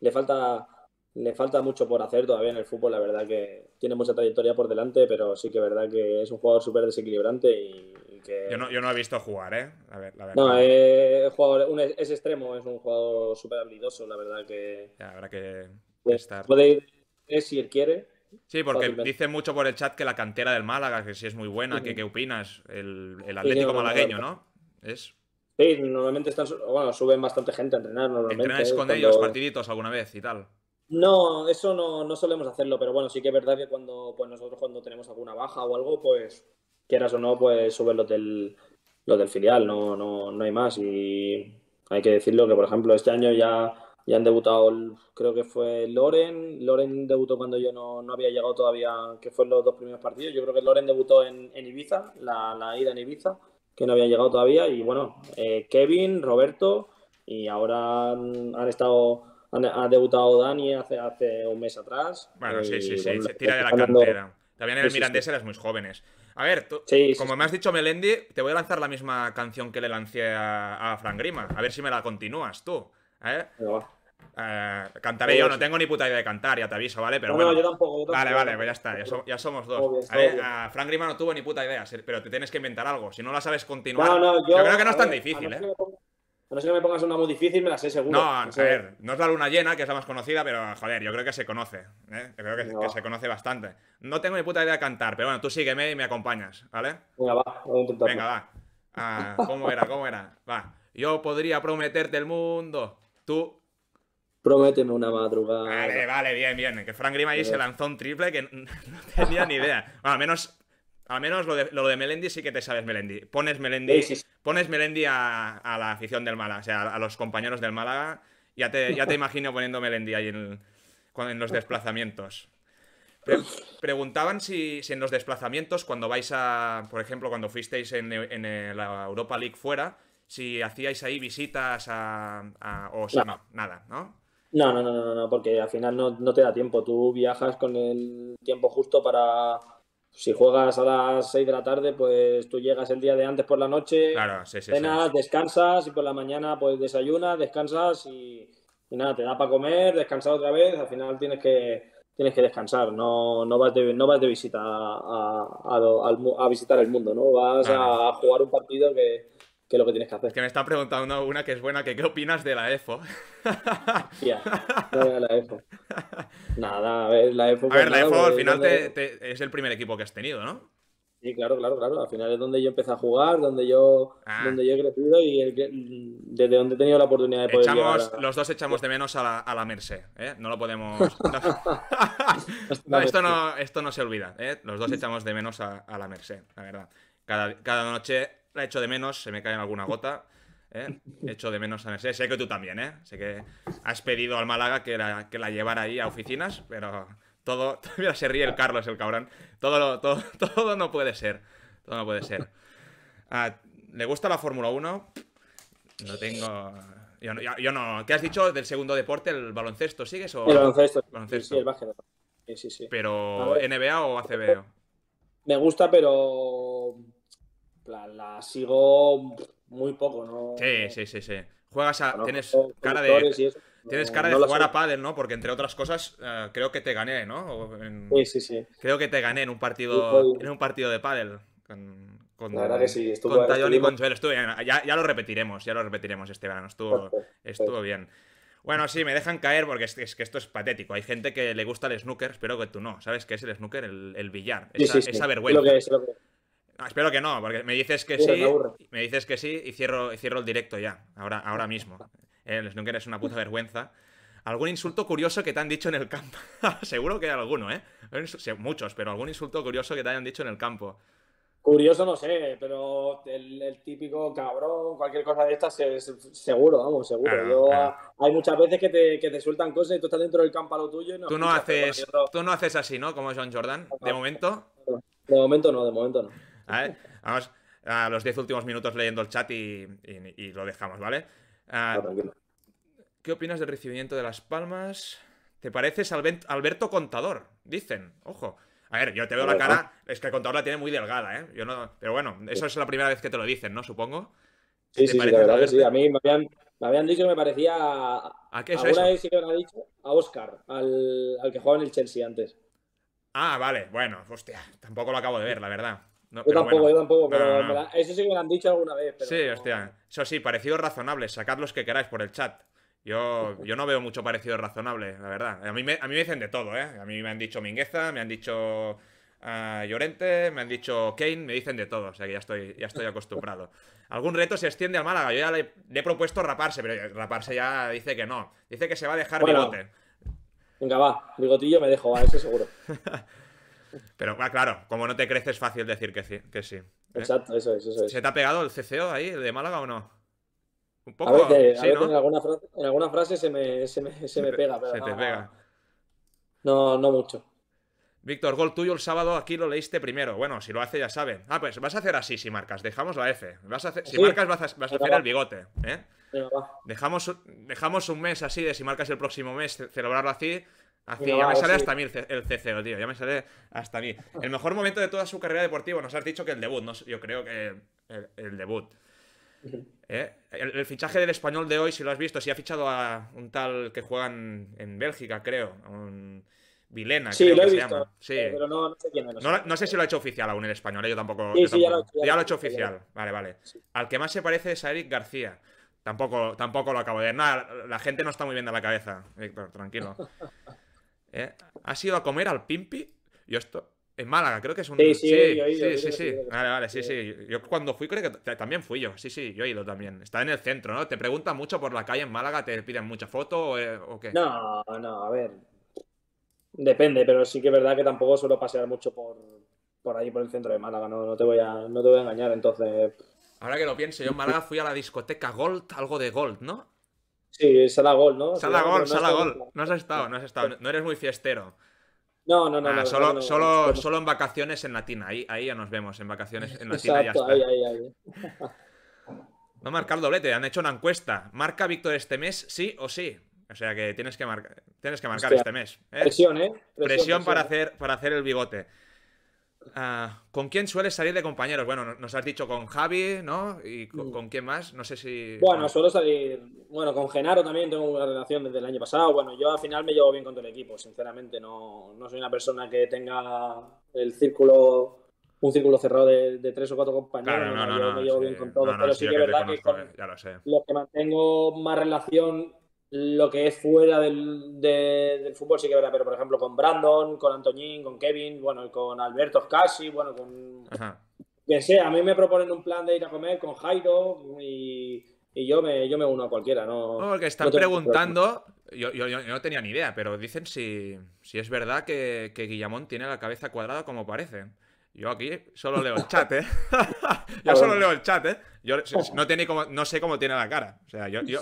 le falta le falta mucho por hacer todavía en el fútbol, la verdad que tiene mucha trayectoria por delante, pero sí que verdad que es un jugador súper desequilibrante y, que... Yo no, yo no he visto jugar, ¿eh? la verdad. No, es extremo, es un jugador súper habilidoso, la verdad que... habrá que pues, Puede ir si él quiere. Sí, porque dice mucho por el chat que la cantera del Málaga, que si es muy buena, qué opinas, el, el Atlético malagueño, ¿no? Es... Sí, normalmente están, bueno, suben bastante gente a entrenar normalmente. ¿Entrenáis con ellos partiditos alguna vez y tal? No, eso no, no, solemos hacerlo, pero bueno, sí que es verdad que cuando pues nosotros cuando tenemos alguna baja o algo, pues quieras o no, pues suben los del, del filial, no, no, no hay más. Y hay que decirlo que, por ejemplo, este año ya, ya han debutado, creo que fue Loren, Loren debutó cuando yo no, había llegado todavía, que fueron los dos primeros partidos, yo creo que Loren debutó en, Ibiza, la, ida en Ibiza, que no había llegado todavía, y bueno, eh, Kevin, Roberto, y ahora han estado ha, debutado Dani hace, un mes atrás. Bueno, sí, sí, sí, se tira de la cantera. También en el Mirandés eras muy jóvenes. A ver, tú, como me has dicho Melendi, te voy a lanzar la misma canción que le lancé a, Frank Grima. A ver si me la continúas tú. ¿eh? Eh, cantaré yo, no tengo ni puta idea de cantar, ya te aviso, ¿vale? Pero no, bueno. yo tampoco, Vale, vale, pues ya está, ya, somos dos. Frank Grima no tuvo ni puta idea, pero te tienes que inventar algo. Si no la sabes continuar, yo, creo que no es tan difícil, ¿eh? no sé que me pongas una muy difícil, me la sé seguro. No, a ver, no es la luna llena, que es la más conocida, pero joder, yo creo que se conoce. ¿eh? Yo creo que, se conoce bastante. No tengo ni puta idea de cantar, pero bueno, tú sígueme y me acompañas, ¿vale? Venga, va, voy a intentar. Venga, va. Ah, ¿Cómo era? ¿Cómo era? Va. Yo podría prometerte el mundo. Tú. Prométeme una madrugada. Vale, vale, bien, bien. Que Frank Grima ahí se lanzó un triple que no tenía ni idea. Bueno, al menos al menos lo de, lo de, Melendi sí que te sabes Melendi. Pones Melendi, Pones Melendi a, la afición del Málaga, o sea, a, los compañeros del Málaga. Ya te, ya te imagino poniendo Melendi ahí en, los desplazamientos. preguntaban si, en los desplazamientos, cuando vais a, por ejemplo, cuando fuisteis en, en la Europa League fuera, si hacíais ahí visitas a... o no. nada, ¿no? No, no, no, porque al final no te da tiempo. Tú viajas con el tiempo justo para si juegas a las 6 de la tarde, pues tú llegas el día de antes por la noche, claro, descansas y por la mañana pues desayunas, descansas y, nada, te da para comer, descansar otra vez, al final tienes que tienes que descansar, no, no, vas, de, no vas de visita a, a, visitar el mundo, ¿no? Vas a jugar un partido que, que es lo que tienes que hacer. Es que me está preguntando una que es buena, que qué opinas de la EFO. Ya. la EFO. Nada, a ver, la EFO... A ver, pues la EFO al pues final es el primer equipo que has tenido, ¿no? Sí, claro, claro, claro. Al final es donde yo empecé a jugar, donde yo, ah. he crecido y desde donde he tenido la oportunidad de poder Los dos echamos de menos a la, Merced, ¿eh? No lo podemos... esto, no, esto no se olvida, ¿eh? Los dos echamos de menos a, la Merced, la verdad. Cada, cada noche la hecho de menos, se me cae en alguna gota. he ¿eh? hecho de menos a Mercedes. Sé que tú también, ¿eh? Sé que has pedido al Málaga que la, que la llevara ahí a oficinas, pero todo. todavía se ríe el Carlos, el cabrón. Todo, todo, no puede ser. Todo no puede ser. Ah, ¿Le gusta la Fórmula 1? No tengo. Yo no, ¿Qué has dicho del segundo deporte? ¿El baloncesto sigues? O... El baloncesto. Sí, el Sí, sí, sí. Pero NBA o ACB. Me gusta, pero la sigo muy poco, ¿no? Sí, sí, sí, sí. Juegas a. tienes cara de. tienes cara de jugar a pádel, ¿no? Porque entre otras cosas, eh, creo que te gané, ¿no? sí, sí, sí. Creo que te gané en un partido. en un partido de pádel. Con, con, la y Ya, lo repetiremos, ya lo repetiremos este verano. Estuvo, estuvo bien. Bueno, sí, me dejan caer porque es, que esto es patético. Hay gente que le gusta el snooker, espero que tú no. ¿Sabes qué es el snooker? El, billar. Esa, vergüenza. es, lo Ah, espero que no, porque me dices que sí, me dices que sí y cierro, cierro el directo ya, ahora, ahora mismo. Eh, el eres es una puta vergüenza. ¿Algún insulto curioso que te han dicho en el campo? Seguro que hay alguno, ¿eh? Muchos, pero algún insulto curioso que te hayan dicho en el campo. Curioso no sé, pero el, típico cabrón, cualquier cosa de estas, seguro, vamos, seguro. Hay muchas veces que te, sueltan cosas y tú estás dentro del campo a lo tuyo y no... Tú no, haces, tú no haces así, ¿no? Como John Jordan, de momento. De momento no, de momento no. ¿eh? Vamos a los diez últimos minutos leyendo el chat y, lo dejamos, ¿vale? Ah, ah, ¿Qué opinas del recibimiento de Las Palmas? ¿Te pareces Alberto Contador? Dicen, ojo. A ver, yo te veo la cara, es que el Contador la tiene muy delgada, ¿eh? Yo no, pero bueno, eso es la primera vez que te lo dicen, ¿no? Supongo. Sí, sí, la verdad que sí. A mí me habían, dicho que me parecía. A... que dicho a Oscar, al, al que jugaba en el Chelsea antes. Ah, vale, bueno, hostia, tampoco lo acabo de ver, la verdad yo, tampoco, yo tampoco, pero eso sí me lo han dicho alguna vez. Pero sí, hostia. Eso sí, parecidos razonable sacad los que queráis por el chat. Yo, yo no veo mucho parecido razonable, la verdad. A mí, me, a mí me dicen de todo, ¿eh? A mí me han dicho Mingueza, me han dicho ah, Llorente, me han dicho Kane, me dicen de todo, o sea que ya estoy, ya estoy acostumbrado. Algún reto se extiende al Málaga, yo ya le, he propuesto raparse, pero raparse ya dice que no. Dice que se va a dejar bigote. Venga, va, bigotillo me dejo, a ese seguro. Pero ah, claro, como no te creces, es fácil decir que sí. Que sí ¿eh? Exacto, eso es, eso ¿Se te ha pegado el CCO ahí, el de Málaga o no? Un poco. en, alguna frase, se me, se me, se me pega. se no, te pega. No, no mucho. Víctor, gol tuyo el sábado, aquí lo leíste primero. Bueno, si lo hace ya saben. Ah, pues vas a hacer así si marcas, dejamos la F. Vas a si marcas vas a, hacer el bigote. ¿eh? Dejamos, dejamos un mes así de si marcas el próximo mes, celebrarlo así ya me sale hasta mí el CCO, tío. Ya me sale hasta mí. El mejor momento de toda su carrera deportiva, nos has dicho que el debut, no, yo creo que el, debut. ¿Eh? El, fichaje del español de hoy, si lo has visto, si ha fichado a un tal que juega en Bélgica, creo. un Vilena, sí, lo he visto, Pero no, sé quién No, sé si lo ha hecho oficial aún el español, ¿eh? yo tampoco. Ya, lo, he hecho oficial. Vale, vale. Al que más se parece es a Eric García. Tampoco, tampoco lo acabo de ver. la gente no está muy bien de la cabeza, Víctor, tranquilo. ¿Eh? ¿Has ido a comer al Pimpi? Yo esto. En Málaga, creo que es un. Sí, sí, sí, sí, Vale, vale, sí, sí. Yo cuando fui, creo que también fui yo. Sí, sí, yo he ido también. Está en el centro, ¿no? ¿Te preguntan mucho por la calle en Málaga? ¿Te piden mucha foto eh, o, qué? No, no, a ver. Depende, pero sí que es verdad que tampoco suelo pasear mucho por, por ahí, por el centro de Málaga. No, no, te voy a, no te voy a engañar, entonces. Ahora que lo pienso, yo en Málaga fui a la discoteca Gold, algo de Gold, ¿no? Sí, sala gol, ¿no? Sala gol, sala gol. No has estado, no has estado. No eres muy fiestero. No, no, no. Ah, solo, solo, en vacaciones en Latina. Ahí, ahí ya nos vemos, en vacaciones en Latina ya está. Ahí, ahí, ahí. No marcar doblete, han hecho una encuesta. ¿Marca Víctor este mes, sí o sí? O sea que tienes que, marcar, tienes que marcar este mes. ¿eh? Presión, ¿eh? Presión, para, hacer, para hacer el bigote. Ah, ¿Con quién sueles salir de compañeros? Bueno, nos has dicho con Javi, ¿no? ¿Y mm. con, quién más? No sé si... Bueno, suelo salir... Bueno, con Genaro también tengo una relación desde el año pasado. Bueno, yo al final me llevo bien con todo el equipo, sinceramente. No, soy una persona que tenga el círculo... Un círculo cerrado de, tres o cuatro compañeros. Claro, no, no, no, me llevo bien con todos. pero sí que es verdad que con los que mantengo más relación lo que es fuera del, del fútbol sí que verá, pero por ejemplo con Brandon, con Antoñín, con Kevin, bueno, con Alberto Casi, bueno, con Ajá. sea. A mí me proponen un plan de ir a comer con Jairo y, y yo, me, yo me uno a cualquiera, ¿no? no porque están preguntando, yo, yo, no tenía ni idea, pero dicen si, si es verdad que, que Guillamón tiene la cabeza cuadrada como parece. Yo aquí solo leo el chat, ¿eh? yo ah, solo leo el chat, ¿eh? Yo no, tiene como, no sé cómo tiene la cara. O sea, yo, le doy.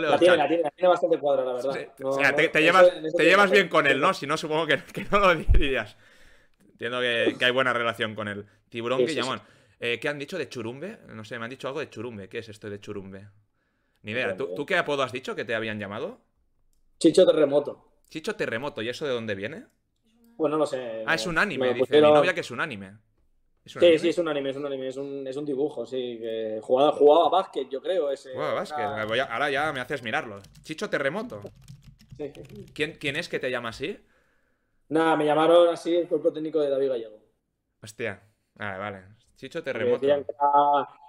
La tiene, la bastante cuadra, la verdad. o sea, te, llevas, bien con él, ¿no? Si no, supongo que, no lo dirías. Entiendo que, hay buena relación con él. Tiburón que llaman eh, ¿Qué han dicho de Churumbe? No sé, me han dicho algo de Churumbe. ¿Qué es esto de Churumbe? Ni idea. ¿Tú, ¿Tú, qué apodo has dicho que te habían llamado? Chicho Terremoto. Chicho Terremoto, ¿y eso de dónde viene? bueno pues no lo sé. Ah, es un anime, dice. Mi novia que es un anime sí, sí, es un anime, es un es un, dibujo, sí. Que jugaba, jugaba a básquet, yo creo. Ese, jugaba básquet, ahora ya me haces mirarlo. Chicho Terremoto. Sí. ¿Quién, ¿Quién es que te llama así? Nada, me llamaron así el cuerpo técnico de David Gallego. Hostia, vale, vale. Chicho Terremoto. Me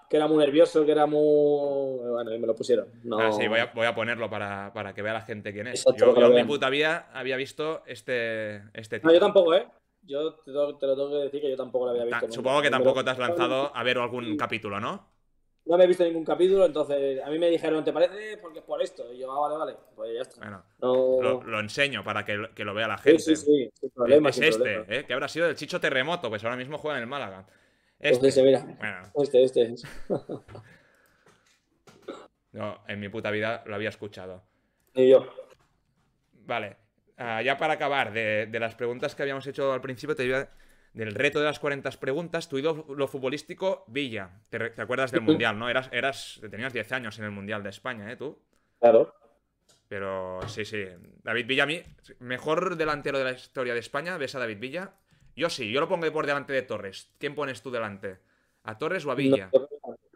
que era muy nervioso, que era muy. Bueno, y me lo pusieron. No... Ah, sí, voy a, ponerlo para, que vea la gente quién es. yo, en mi puta vida había visto este, este No, yo tampoco, ¿eh? Yo te, lo tengo que decir que yo tampoco lo había visto. supongo que tampoco te has lanzado a ver algún capítulo, ¿no? No me he visto ningún capítulo, entonces a mí me dijeron, ¿te parece? Porque es por esto. Y yo, ah, vale, vale, pues ya está. lo, enseño para que, lo vea la gente. Sí, sí, sí, Es este, ¿eh? que habrá sido el Chicho Terremoto, pues ahora mismo juega en el Málaga. Pues este, mira. Este, este. no, este. en mi puta vida lo había escuchado. Ni yo. Vale. Ah, ya para acabar, de, las preguntas que habíamos hecho al principio, te iba, del reto de las 40 preguntas, tu ídolo lo futbolístico, Villa. Te, acuerdas del Mundial, ¿no? Eras, tenías 10 años en el Mundial de España, ¿eh? Tú. Claro. Pero sí, sí. David Villa, a mí, mejor delantero de la historia de España, ves a David Villa. Yo sí, yo lo pongo por delante de Torres. ¿Quién pones tú delante? ¿A Torres o a Villa?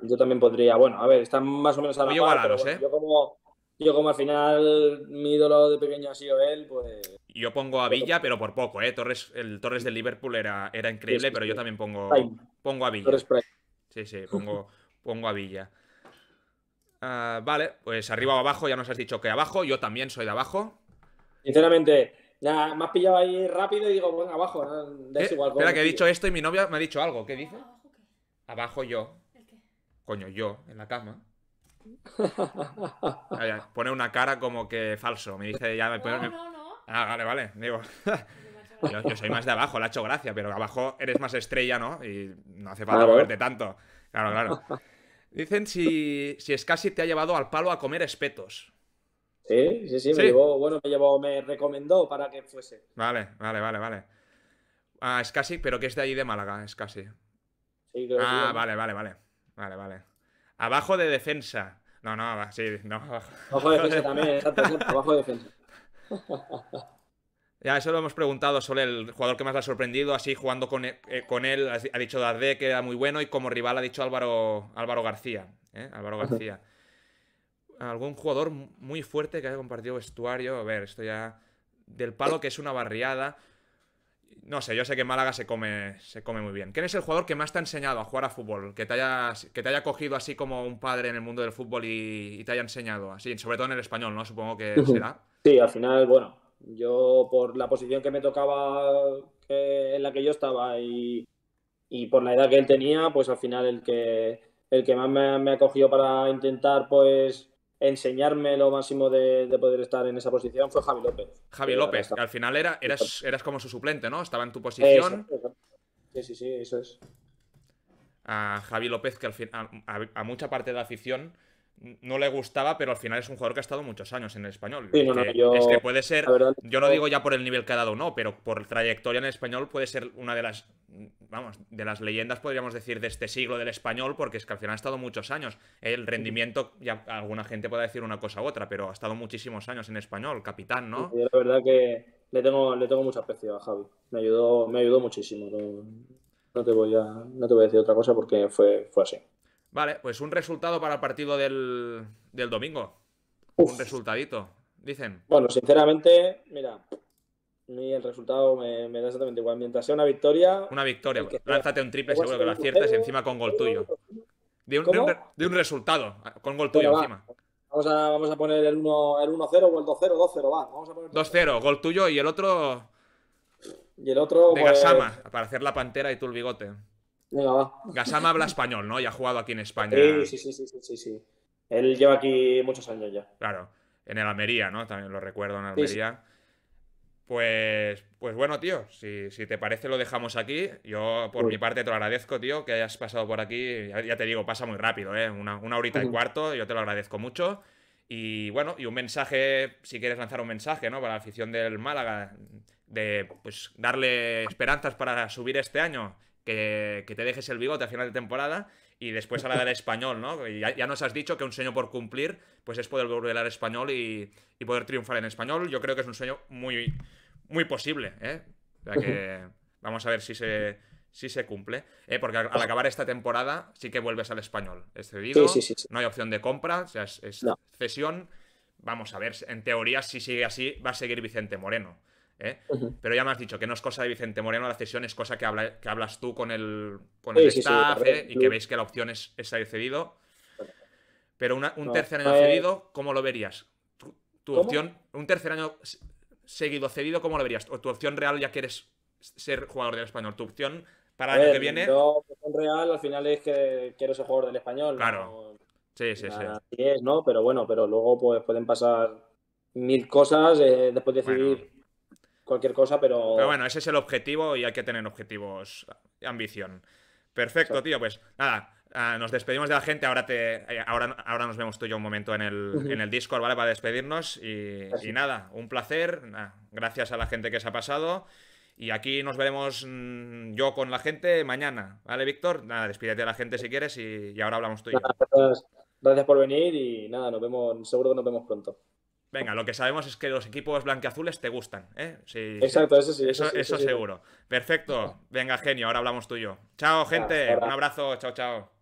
yo también podría. Bueno, a ver, están más o menos a la ¿eh? Yo como, yo como al final mi ídolo de pequeño ha sido él, pues... Yo pongo a Villa, pero por poco, ¿eh? Torres, el Torres del Liverpool era, era increíble, pero yo también pongo, pongo a Villa. Sí, sí, pongo, pongo a Villa. Ah, vale, pues arriba o abajo, ya nos has dicho que abajo, yo también soy de abajo. Sinceramente, nada, me has pillado ahí rápido y digo, bueno, abajo, ¿no? Eh, igual. Espera, que he dicho esto y mi novia me ha dicho algo, ¿qué dice? ¿Abajo, abajo yo. ¿El qué? Coño, yo, en la cama. Ah, pone una cara como que falso. Me dice ya. Me no, pues, no, no. Ah, vale, vale. Digo. Yo, soy más de abajo, le ha hecho gracia, pero abajo eres más estrella, ¿no? Y no hace falta ah, moverte tanto. Claro, claro. Dicen si, si te ha llevado al palo a comer espetos. Sí, sí, sí, me llevó, bueno, me llevó, me recomendó para que fuese. Vale, vale, vale, vale. Ah, casi pero que es de allí de Málaga, es ah, vale, vale, vale. Vale, vale. Abajo de defensa. No, no, sí, no, abajo. de defensa también, abajo de defensa. Ya, eso lo hemos preguntado sobre el jugador que más le ha sorprendido, así jugando con, e, eh, él, ha dicho Dardé que era muy bueno y como rival ha dicho Álvaro, García. ¿eh? Álvaro García. ¿Algún jugador muy fuerte que haya compartido vestuario? A ver, esto ya... Del palo que es una barriada. No sé, yo sé que Málaga se come, se come muy bien. ¿Quién es el jugador que más te ha enseñado a jugar a fútbol? Que te, haya, que te haya cogido así como un padre en el mundo del fútbol y, te haya enseñado, así, sobre todo en el español, ¿no? Supongo que será. Sí, al final, bueno, yo por la posición que me tocaba, eh, en la que yo estaba y, y, por la edad que él tenía, pues al final el que, el que más me, me ha cogido para intentar, pues enseñarme lo máximo de, poder estar en esa posición fue Javi López. Javi López, que al final era, eras, eras como su suplente, ¿no? Estaba en tu posición. Sí, sí, sí, eso es. A Javi López, que al final, a, a mucha parte de la afición no le gustaba, pero al final es un jugador que ha estado muchos años en el español. Es que puede ser, yo no digo ya por el nivel que ha dado, no, pero por trayectoria en el español puede ser una de las, vamos, de las leyendas, podríamos decir, de este siglo del español, porque es que al final ha estado muchos años. El rendimiento, ya alguna gente puede decir una cosa u otra, pero ha estado muchísimos años en español, capitán, ¿no? la verdad que le tengo, le tengo aprecio a Javi. Me ayudó, me ayudó muchísimo. No, no, te voy a, no te voy a decir otra cosa porque fue, fue así. Vale, pues un resultado para el partido del, domingo. Un resultadito, dicen. Bueno, sinceramente, mira, mí el resultado me, da exactamente igual. Mientras sea una victoria. Una victoria, lánzate un triple, seguro que lo aciertas encima con gol tuyo. De un, de un, resultado, con gol tuyo encima. Vamos a, poner el 1-0 o el 2-0, 2-0, va. 2-0, gol tuyo y el otro. Y el otro. De pues, Gasama, para hacer la pantera y tú el bigote. Gasama habla español, ¿no? Y ha jugado aquí en España. Sí, sí, sí, sí, sí, Él lleva aquí muchos años ya. Claro, en el Almería, ¿no? También lo recuerdo en Almería. Pues, pues bueno, tío, si, te parece lo dejamos aquí. Yo por mi parte te lo agradezco, tío, que hayas pasado por aquí. Ya, te digo, pasa muy rápido, ¿eh? Una, horita y cuarto, yo te lo agradezco mucho. Y bueno, y un mensaje, si quieres lanzar un mensaje, ¿no? Para la afición del Málaga, de pues darle esperanzas para subir este año que, te dejes el bigote a final de temporada y después a la del español, ¿no? ya, nos has dicho que un sueño por cumplir, pues es poder volver al español y, poder triunfar en español. Yo creo que es un sueño muy, muy posible, ¿eh? O sea que vamos a ver si se, si se cumple. ¿eh? porque al, acabar esta temporada sí que vuelves al español. no hay opción de compra, o sea, es, cesión. Vamos a ver, en teoría, si sigue así, va a seguir Vicente Moreno. ¿eh? Pero ya me has dicho que no es cosa de Vicente Moreno la cesión, es cosa que, hablas tú con el, con el staff ¿eh? y que veis que la opción es, es salir cedido. Pero un tercer año cedido, ¿cómo lo verías? ¿Tu, opción, un tercer año seguido cedido, ¿cómo lo verías? ¿O tu opción real ya quieres ser jugador del español? ¿Tu opción para el año que viene? Yo, opción real al final es que quiero ser jugador del español. Claro. Sí, sí, sí. Así es, ¿no? Pero bueno, pero luego pues pueden pasar mil cosas eh, después de decidir cualquier cosa, pero... Pero bueno, ese es el objetivo y hay que tener objetivos, ambición. Perfecto, tío, pues nada, ah, nos despedimos de la gente, ahora, te, eh, ahora, ahora nos vemos tú y yo un momento en el, en el Discord, ¿vale? Para despedirnos y, nada, un placer, gracias a la gente que se ha pasado. Y aquí nos veremos mm, yo con la gente mañana, ¿vale, Víctor? Nada, despídete de la gente si quieres y, ahora hablamos tú y yo. Pues, gracias por venir y nada, nos vemos, seguro que nos vemos pronto. Venga, lo que sabemos es que los equipos blanqueazules te gustan, ¿eh? Sí, Exacto, eso sí. Eso, seguro. Perfecto. Venga, genio, ahora hablamos tú y yo. Chao, gente. Un abrazo. Chao, chao.